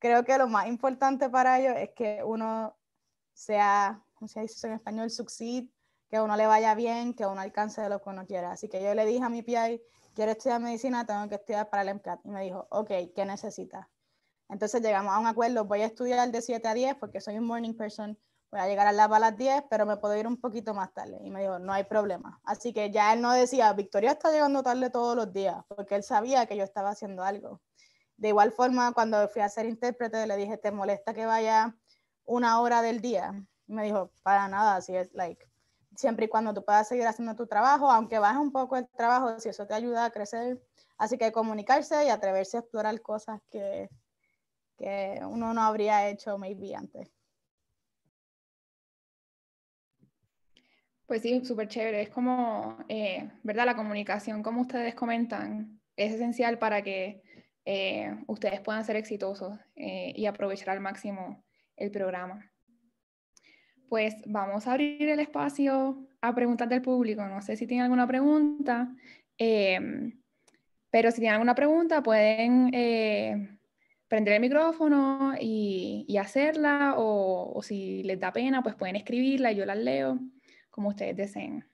creo que lo más importante para ellos es que uno sea, como se dice en español, succeed, que a uno le vaya bien, que uno alcance lo que uno quiera. Así que yo le dije a mi PI, quiero estudiar medicina, tengo que estudiar para el MCAT. Y me dijo, ok, ¿qué necesitas? Entonces llegamos a un acuerdo, voy a estudiar de 7 a 10 porque soy un morning person, voy a llegar al lab a las 10, pero me puedo ir un poquito más tarde. Y me dijo, no hay problema. Así que ya él no decía, Victoria está llegando tarde todos los días, porque él sabía que yo estaba haciendo algo. De igual forma, cuando fui a ser intérprete, le dije, ¿te molesta que vaya una hora del día? me dijo, para nada, así es, like, siempre y cuando tú puedas seguir haciendo tu trabajo, aunque bajes un poco el trabajo, si eso te ayuda a crecer. Así que comunicarse y atreverse a explorar cosas que, uno no habría hecho maybe antes. Pues sí, súper chévere. Es como, eh, ¿verdad? La comunicación, como ustedes comentan, es esencial para que eh, ustedes puedan ser exitosos eh, y aprovechar al máximo el programa. Pues vamos a abrir el espacio a preguntas del público. No sé si tienen alguna pregunta, em, pero si tienen alguna pregunta pueden eh, prender el micrófono y, hacerla o, si les da pena, pues pueden escribirla y yo las leo como ustedes deseen.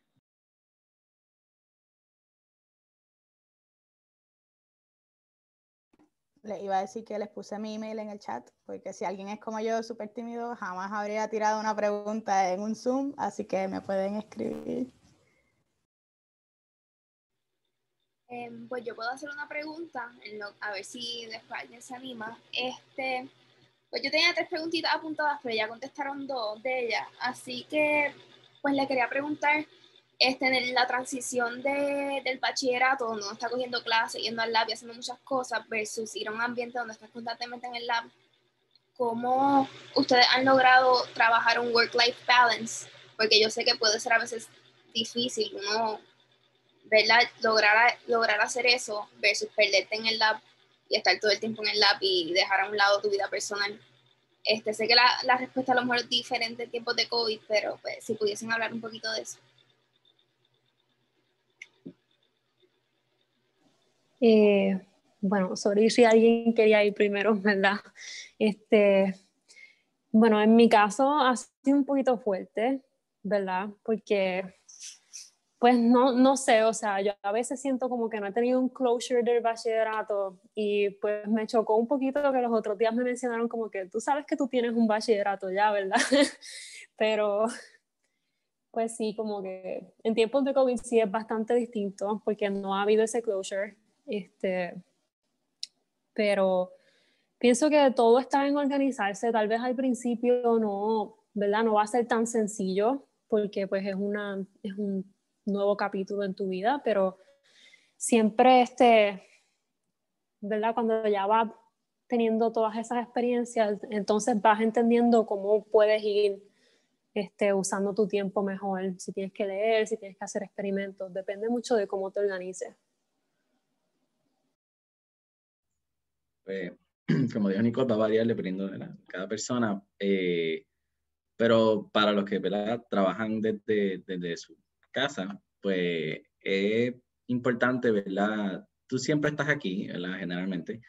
les iba a decir que les puse mi email en el chat, porque si alguien es como yo, súper tímido, jamás habría tirado una pregunta en un Zoom, así que me pueden escribir. Em, pues yo puedo hacer una pregunta, a ver si después alguien se anima. Este, pues yo tenía tres preguntitas apuntadas, pero ya contestaron dos de ellas, así que pues le quería preguntar este, en la transición de, del bachillerato, donde uno está cogiendo clases, yendo al lab y haciendo muchas cosas, versus ir a un ambiente donde estás constantemente en el lab, ¿cómo ustedes han logrado trabajar un work-life balance? Porque yo sé que puede ser a veces difícil uno Lograr, lograr hacer eso versus perderte en el lab y estar todo el tiempo en el lab y dejar a un lado tu vida personal. Este, sé que la, respuesta a lo mejor es diferente en tiempos de COVID, pero pues, si pudiesen hablar un poquito de eso. Eh, bueno, sobre si alguien quería ir primero, (laughs) ¿verdad? Este, bueno, en mi caso ha sido un poquito fuerte, ¿verdad? Porque, pues no, no sé, o sea, yo a veces siento como que no he tenido un closure del bachillerato y pues me chocó un poquito que los otros días me mencionaron como que tú sabes que tú tienes un bachillerato ya, ¿verdad? (laughs) Pero, pues sí, como que en tiempos de COVID sí es bastante distinto porque no ha habido ese closure este, pero pienso que todo está en organizarse. Tal vez al principio no, ¿verdad? No va a ser tan sencillo porque pues es, es un nuevo capítulo en tu vida, pero siempre este, ¿verdad? Cuando ya vas teniendo todas esas experiencias, entonces vas entendiendo cómo puedes ir este, usando tu tiempo mejor, si tienes que leer, si tienes que hacer experimentos, depende mucho de cómo te organices. Pues, (clears throat) como dijo Nicole, va a variar dependiendo de cada persona, eh, pero para los que trabajan desde, desde su casa, pues es importante, ¿verdad? Tú siempre estás aquí, ¿verdad? Generalmente.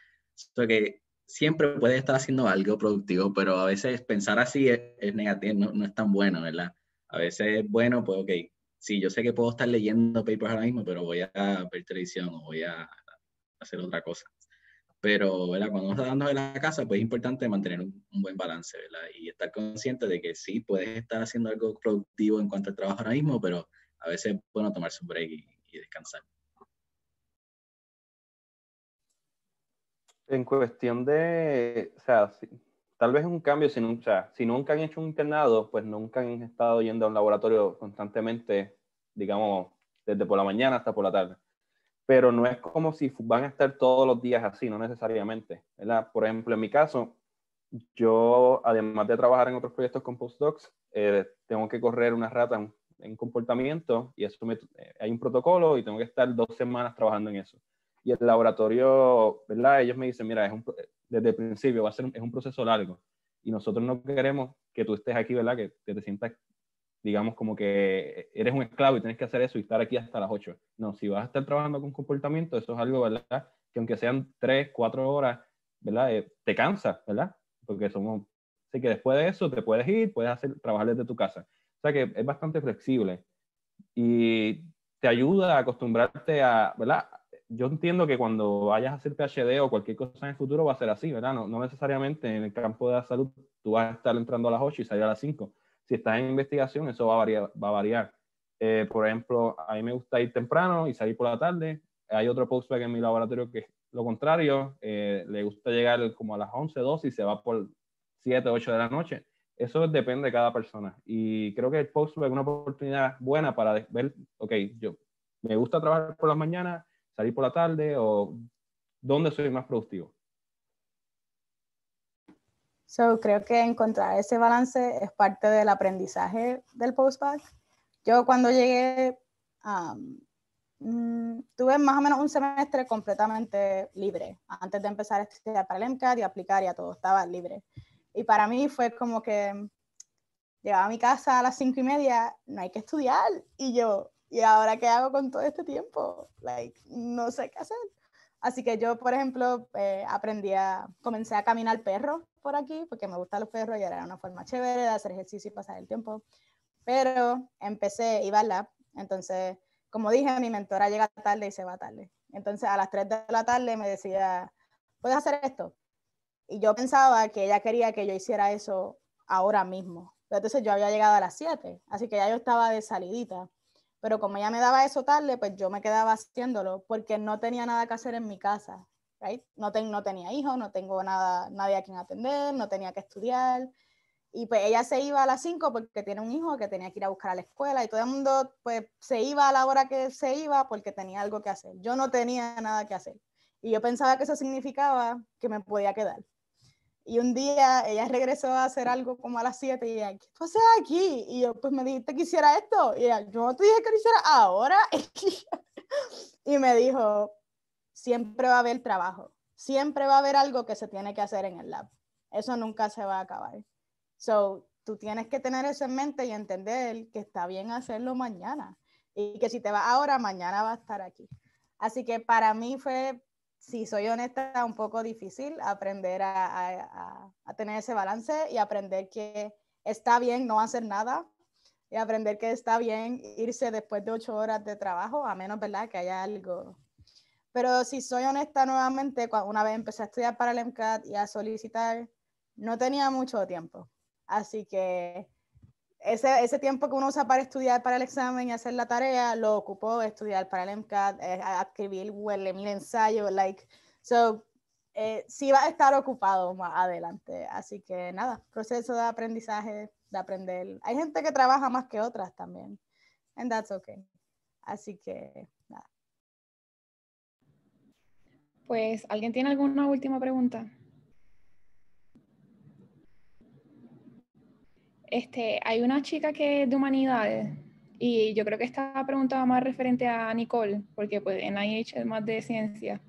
que siempre puedes estar haciendo algo productivo, pero a veces pensar así es, negativo, no, no, es tan bueno, ¿verdad? A veces es bueno, pues ok, sí, yo sé que puedo estar leyendo papers ahora mismo, pero voy a ver televisión o voy a hacer otra cosa. Pero ¿verdad? cuando uno está dando de la casa, pues es importante mantener un, buen balance ¿verdad? y estar consciente de que sí, puedes estar haciendo algo productivo en cuanto al trabajo ahora mismo, pero a veces es bueno tomarse un break y, descansar. En cuestión de, o sea, tal vez un cambio, si, si nunca han hecho un internado, pues nunca han estado yendo a un laboratorio constantemente, digamos, desde por la mañana hasta por la tarde pero no es como si van a estar todos los días así, no necesariamente. ¿verdad? Por ejemplo, en mi caso, yo, además de trabajar en otros proyectos con postdocs, eh, tengo que correr una rata en, comportamiento y eso eh, hay un protocolo y tengo que estar dos semanas trabajando en eso. Y el laboratorio, ¿verdad? Ellos me dicen, mira, es desde el principio va a ser es un proceso largo y nosotros no queremos que tú estés aquí, ¿verdad? que te sientas digamos como que eres un esclavo y tienes que hacer eso y estar aquí hasta las 8. No, si vas a estar trabajando con comportamiento, eso es algo, ¿verdad? Que aunque sean 3, 4 horas, ¿verdad? Eh, te cansa, ¿verdad? Porque somos... Así que después de eso te puedes ir, puedes hacer, trabajar desde tu casa. O sea que es bastante flexible y te ayuda a acostumbrarte a, ¿verdad? Yo entiendo que cuando vayas a hacer PhD o cualquier cosa en el futuro va a ser así, ¿verdad? No, no necesariamente en el campo de la salud tú vas a estar entrando a las 8 y salir a las 5 si estás en investigación, eso va a variar. Va a variar. Eh, por ejemplo, a mí me gusta ir temprano y salir por la tarde. Hay otro postdoc en mi laboratorio que es lo contrario, eh, le gusta llegar como a las 11, 12 y se va por 7, 8 de la noche. Eso depende de cada persona. Y creo que el postdoc es una oportunidad buena para ver, ok, yo me gusta trabajar por las mañanas, salir por la tarde o dónde soy más productivo. So, creo que encontrar ese balance es parte del aprendizaje del postback. Yo cuando llegué, um, mm, tuve más o menos un semestre completamente libre. Antes de empezar a estudiar para el MCAT y aplicar ya todo, estaba libre. Y para mí fue como que llegaba a mi casa a las cinco y media, no hay que estudiar. Y yo, ¿y ahora qué hago con todo este tiempo? Like, no sé qué hacer. Así que yo, por ejemplo, eh, aprendí a, comencé a caminar perro por aquí, porque me gustan los perros y era una forma chévere de hacer ejercicio y pasar el tiempo. Pero empecé, iba al lab, entonces, como dije, mi mentora llega tarde y se va tarde. Entonces, a las 3 de la tarde me decía, ¿puedes hacer esto? Y yo pensaba que ella quería que yo hiciera eso ahora mismo. Entonces, yo había llegado a las 7, así que ya yo estaba de salidita. Pero como ella me daba eso tarde, pues yo me quedaba haciéndolo porque no tenía nada que hacer en mi casa. Right? No, no tenía hijos, no tengo nada, nadie a quien atender, no tenía que estudiar. Y pues ella se iba a las 5 porque tiene un hijo que tenía que ir a buscar a la escuela y todo el mundo pues se iba a la hora que se iba porque tenía algo que hacer. Yo no tenía nada que hacer. Y yo pensaba que eso significaba que me podía quedar. Y un día ella regresó a hacer algo como a las 7 y ella, ¿qué aquí? Y yo, pues me dijiste que hiciera esto. Y yo no te dije que lo hiciera ahora. (laughs) y me dijo, siempre va a haber trabajo, siempre va a haber algo que se tiene que hacer en el lab. Eso nunca se va a acabar. So, tú tienes que tener eso en mente y entender que está bien hacerlo mañana y que si te va ahora, mañana va a estar aquí. Así que para mí fue si soy honesta, un poco difícil aprender a, tener ese balance y aprender que está bien no hacer nada y aprender que está bien irse después de ocho horas de trabajo, a menos, ¿verdad?, que haya algo. Pero si soy honesta nuevamente, una vez empecé a estudiar para el MCAT y a solicitar, no tenía mucho tiempo. Así que ese, ese, tiempo que uno usa para estudiar para el examen y hacer la tarea, lo ocupó estudiar para el MCAT, eh, escribir el ensayo, like, so, eh, sí va a estar ocupado más adelante. Así que nada, proceso de aprendizaje, de aprender. Hay gente que trabaja más que otras también, and that's okay. Así que nada. Pues, ¿alguien tiene alguna última pregunta? Este, hay una chica que es de humanidades y yo creo que esta pregunta va más referente a Nicole, porque pues en IH es más de ciencia.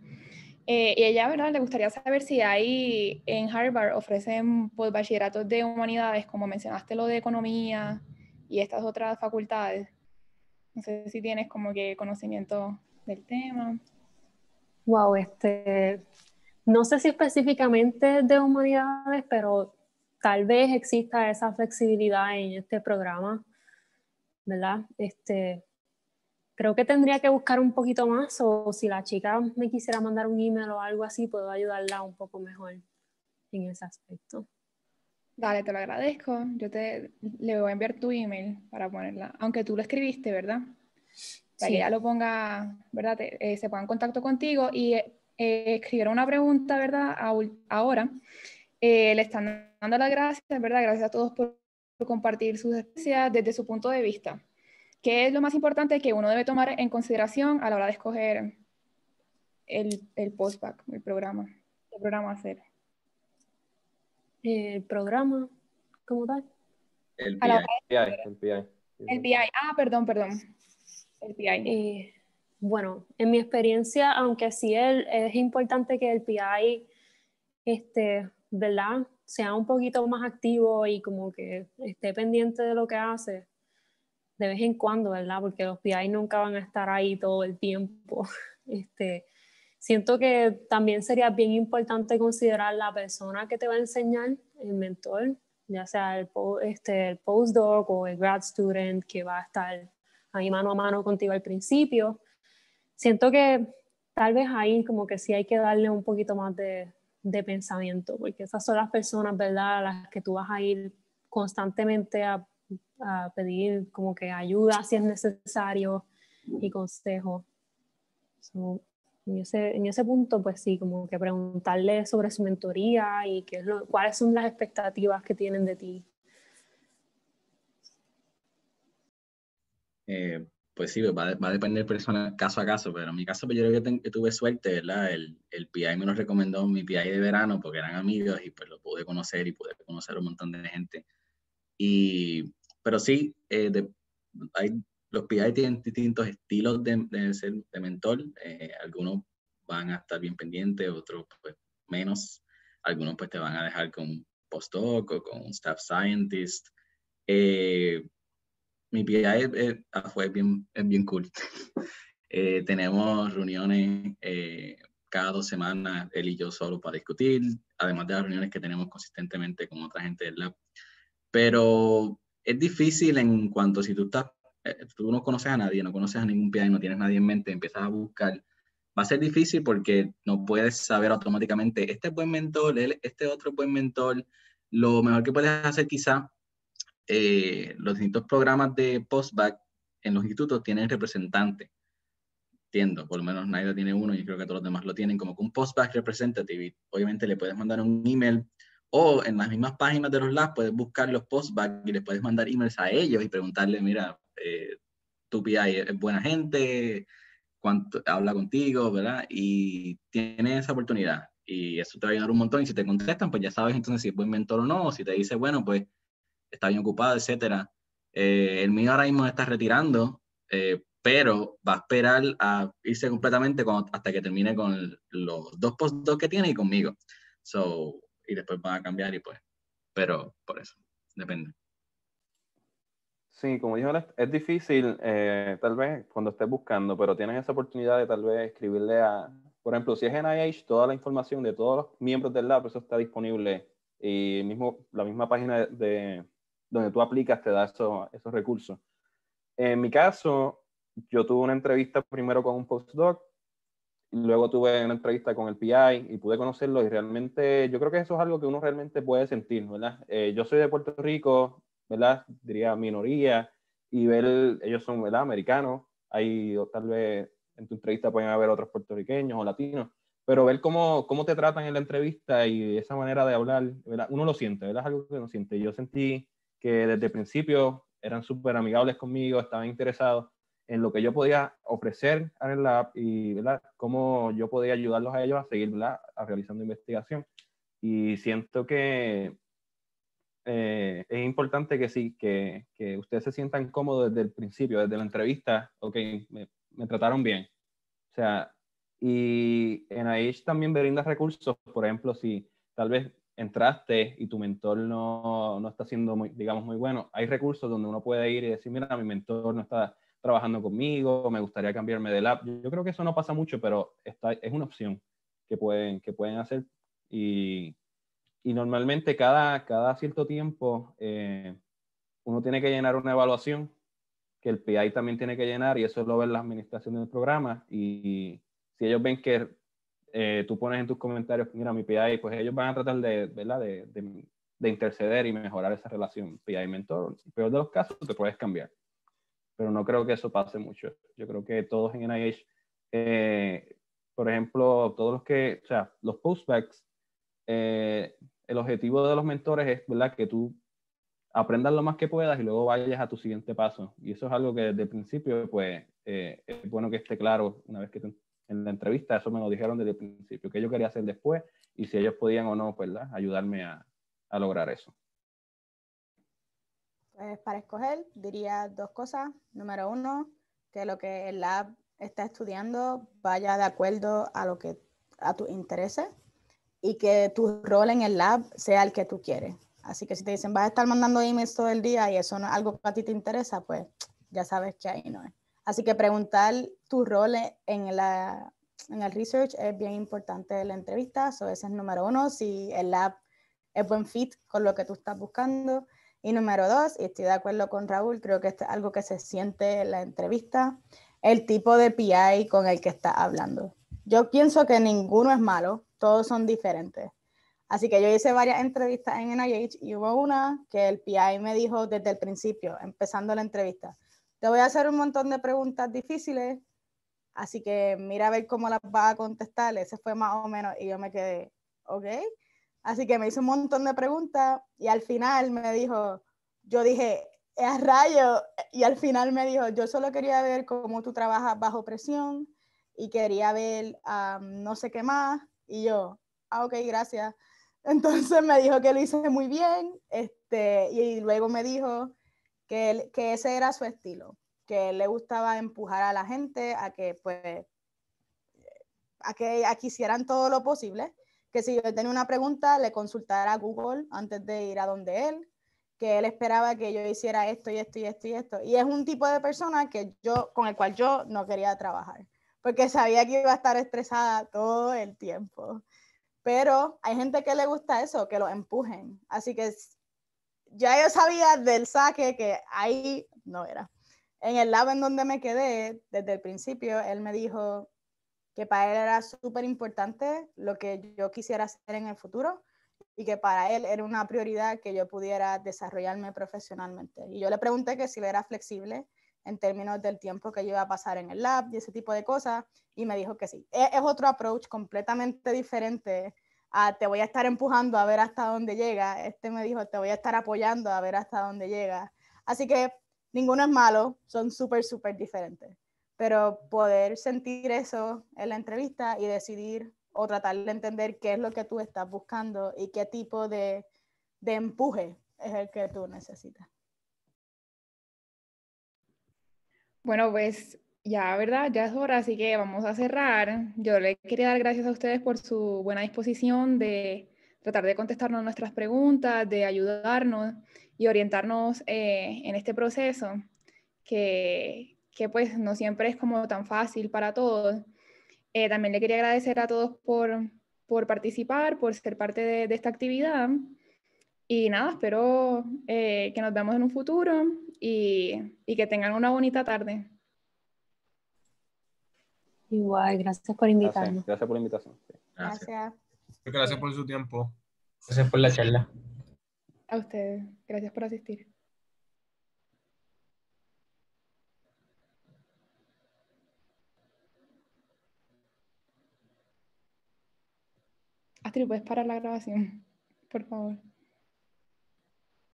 Eh, y ella, ¿verdad? Le gustaría saber si hay en Harvard ofrecen pues, bachilleratos de humanidades, como mencionaste lo de economía y estas otras facultades. No sé si tienes como que conocimiento del tema. Wow, este, no sé si específicamente de humanidades, pero tal vez exista esa flexibilidad en este programa, ¿verdad? Este, creo que tendría que buscar un poquito más o si la chica me quisiera mandar un email o algo así, puedo ayudarla un poco mejor en ese aspecto. Dale, te lo agradezco. Yo te le voy a enviar tu email para ponerla, aunque tú lo escribiste, ¿verdad? Para sí. que ella lo ponga, ¿verdad? Eh, se ponga en contacto contigo y eh, escribiera una pregunta, ¿verdad? ahora eh, le están dando las gracias, ¿verdad? Gracias a todos por, compartir sus experiencias desde su punto de vista. ¿Qué es lo más importante que uno debe tomar en consideración a la hora de escoger el, el postback, el programa? ¿Qué programa hacer? El eh, programa, ¿Cómo tal. El PI. El PI. Ah, perdón, perdón. El PI. Eh, bueno, en mi experiencia, aunque sí es importante que el PI este, ¿verdad? Sea un poquito más activo y como que esté pendiente de lo que hace de vez en cuando, ¿verdad? Porque los PI nunca van a estar ahí todo el tiempo. (laughs) Este, siento que también sería bien importante considerar la persona que te va a enseñar, el mentor, ya sea el, este, el postdoc o el grad student que va a estar ahí mano a mano contigo al principio. Siento que tal vez ahí como que sí hay que darle un poquito más de, de pensamiento, porque esas son las personas, ¿verdad?, a las que tú vas a ir constantemente a, a pedir como que ayuda si es necesario y consejo. en, ese, en, ese, punto, pues sí, como que preguntarle sobre su mentoría y qué es lo, cuáles son las expectativas que tienen de ti. Eh, pues sí, pues va, a, depender persona, caso a caso, pero en mi caso, pues yo creo que, tuve suerte, ¿verdad? El, PI me lo recomendó, mi PI de verano, porque eran amigos y pues lo pude conocer y pude conocer un montón de gente. Y, pero sí, eh, hay, los PI tienen distintos estilos de, de, ser, de mentor, eh, algunos van a estar bien pendientes, otros pues menos, algunos pues te van a dejar con un postdoc o con un staff scientist. Eh, mi PI eh, ah, es, bien, bien cool. (laughs) Eh, tenemos reuniones eh, cada dos semanas, él y yo solo para discutir, además de las reuniones que tenemos consistentemente con otra gente del lab. Pero es difícil en cuanto si tú estás, tú no conoces a nadie, no conoces a ningún PI, no tienes nadie en mente, empiezas a buscar va a ser difícil porque no puedes saber automáticamente, este es buen mentor, este otro es buen mentor. Lo mejor que puedes hacer quizá eh, los distintos programas de postback en los institutos tienen representante. Entiendo, por lo menos Naida tiene uno y creo que todos los demás lo tienen, como que un postback representative. obviamente le puedes mandar un email o en las mismas páginas de los labs puedes buscar los postback y les puedes mandar emails a ellos y preguntarle, mira, eh, tu PI es buena gente, cuánto, habla contigo, ¿verdad? Y tiene esa oportunidad. Y eso te va a ayudar un montón. Y si te contestan, pues ya sabes entonces si es buen mentor o no. O si te dice, bueno, pues está bien ocupado, etcétera, eh, el mío ahora mismo está retirando, eh, pero va a esperar a irse completamente hasta que termine con los dos postos que tiene y conmigo. So, y después van a cambiar y pues, pero por eso, depende. Sí, como dijo, es difícil, eh, tal vez cuando estés buscando, pero tienes esa oportunidad de tal vez escribirle a, por ejemplo, si es NIH, toda la información de todos los miembros del lab, eso está disponible y mismo, la misma página de, donde tú aplicas te da esos recursos. En mi caso, yo tuve una entrevista primero con un postdoc, luego tuve una entrevista con el PI y pude conocerlo y realmente yo creo que eso es algo que uno realmente puede sentir, ¿verdad? Eh, yo soy de Puerto Rico, ¿verdad? Diría minoría y ver, ellos son, ¿verdad? Americanos, ahí tal vez en tu entrevista pueden haber otros puertorriqueños o latinos, pero ver cómo, cómo te tratan en la entrevista y esa manera de hablar, ¿verdad? Uno lo siente, ¿verdad? Es algo que uno siente. Yo sentí que desde el principio eran súper amigables conmigo, estaban interesados en lo que yo podía ofrecer a la lab y ¿verdad? cómo yo podía ayudarlos a ellos a seguir A realizando investigación. Y siento que eh, es importante que sí, que, que, ustedes se sientan cómodos desde el principio, desde la entrevista, ok, me, me trataron bien. O sea, y en NIH también brinda recursos, por ejemplo, si tal vez entraste y tu mentor no, no, está siendo, muy, digamos, muy bueno, hay recursos donde uno puede ir y decir, mira, mi mentor no está trabajando conmigo, me gustaría cambiarme de lab. Yo, creo que eso no pasa mucho, pero está, es una opción que pueden, que pueden hacer. Y, y normalmente cada, cada cierto tiempo eh, uno tiene que llenar una evaluación que el PI también tiene que llenar y eso lo ve la administración del programa. Y si ellos ven que eh, tú pones en tus comentarios, mira, mi PI, pues ellos van a tratar de, ¿verdad? De, de, interceder y mejorar esa relación PI-mentor. En peor de los casos, te puedes cambiar. Pero no creo que eso pase mucho. Yo creo que todos en NIH, eh, por ejemplo, todos los que, o sea, los postbacks, eh, el objetivo de los mentores es, ¿verdad? Que tú aprendas lo más que puedas y luego vayas a tu siguiente paso. Y eso es algo que desde el principio, pues, es bueno que esté claro una vez que te en la entrevista, eso me lo dijeron desde el principio, que yo quería hacer después y si ellos podían o no, pues, ¿verdad? ayudarme a, a lograr eso. Pues para escoger diría dos cosas. Número uno, que lo que el lab está estudiando vaya de acuerdo a lo que a tus intereses y que tu rol en el lab sea el que tú quieres. Así que si te dicen vas a estar mandando emails todo el día y eso no es algo que a ti te interesa, pues ya sabes que ahí no es. Así que preguntar tu rol en, en el research es bien importante en la entrevista, Eso es número uno, si el lab es buen fit con lo que tú estás buscando. Y número dos, y estoy de acuerdo con Raúl, creo que es algo que se siente en la entrevista, el tipo de PI con el que estás hablando. Yo pienso que ninguno es malo, todos son diferentes. Así que yo hice varias entrevistas en NIH y hubo una que el PI me dijo desde el principio, empezando la entrevista, te voy a hacer un montón de preguntas difíciles, así que mira a ver cómo las va a contestar. Ese fue más o menos, y yo me quedé, ¿ok? Así que me hizo un montón de preguntas y al final me dijo, yo dije, es rayo, y al final me dijo, yo solo quería ver cómo tú trabajas bajo presión y quería ver no sé qué más, y yo, ah, ok, gracias. (laughs) Entonces me dijo que lo hice muy bien, este, y luego me dijo que, ese era su estilo, que él le gustaba empujar a la gente a que, pues, a que, a hicieran todo lo posible, que si yo tenía una pregunta le consultara a Google antes de ir a donde él, que él esperaba que yo hiciera esto y esto y esto y esto. Y es un tipo de persona que yo, con el cual yo no quería trabajar, porque sabía que iba a estar estresada todo el tiempo. Pero hay gente que le gusta eso, que lo empujen. Así que ya yo sabía del saque que ahí no era. En el lab en donde me quedé, desde el principio, él me dijo que para él era súper importante lo que yo quisiera hacer en el futuro y que para él era una prioridad que yo pudiera desarrollarme profesionalmente. Y yo le pregunté que si era flexible en términos del tiempo que yo iba a pasar en el lab y ese tipo de cosas, y me dijo que sí. E-, es, otro approach completamente diferente te voy a estar empujando a ver hasta dónde llega, este me dijo te voy a estar apoyando a ver hasta dónde llega. Así que ninguno es malo, son súper, súper diferentes. Pero poder sentir eso en la entrevista y decidir o tratar de entender qué es lo que tú estás buscando y qué tipo de, de empuje es el que tú necesitas. Bueno, pues ya, ¿verdad? Ya es hora, así que vamos a cerrar. Yo le quería dar gracias a ustedes por su buena disposición de tratar de contestarnos nuestras preguntas, de ayudarnos y orientarnos eh, en este proceso, que, que, pues no siempre es como tan fácil para todos. Eh, también le quería agradecer a todos por, por participar, por ser parte de, esta actividad. Y nada, espero eh, que nos veamos en un futuro y, y que tengan una bonita tarde. Igual, gracias por invitarnos. Gracias, por la invitación. Gracias. gracias. Gracias por su tiempo. Gracias por la charla. A ustedes. Gracias por asistir. Astrid, ¿puedes parar la grabación? Por favor.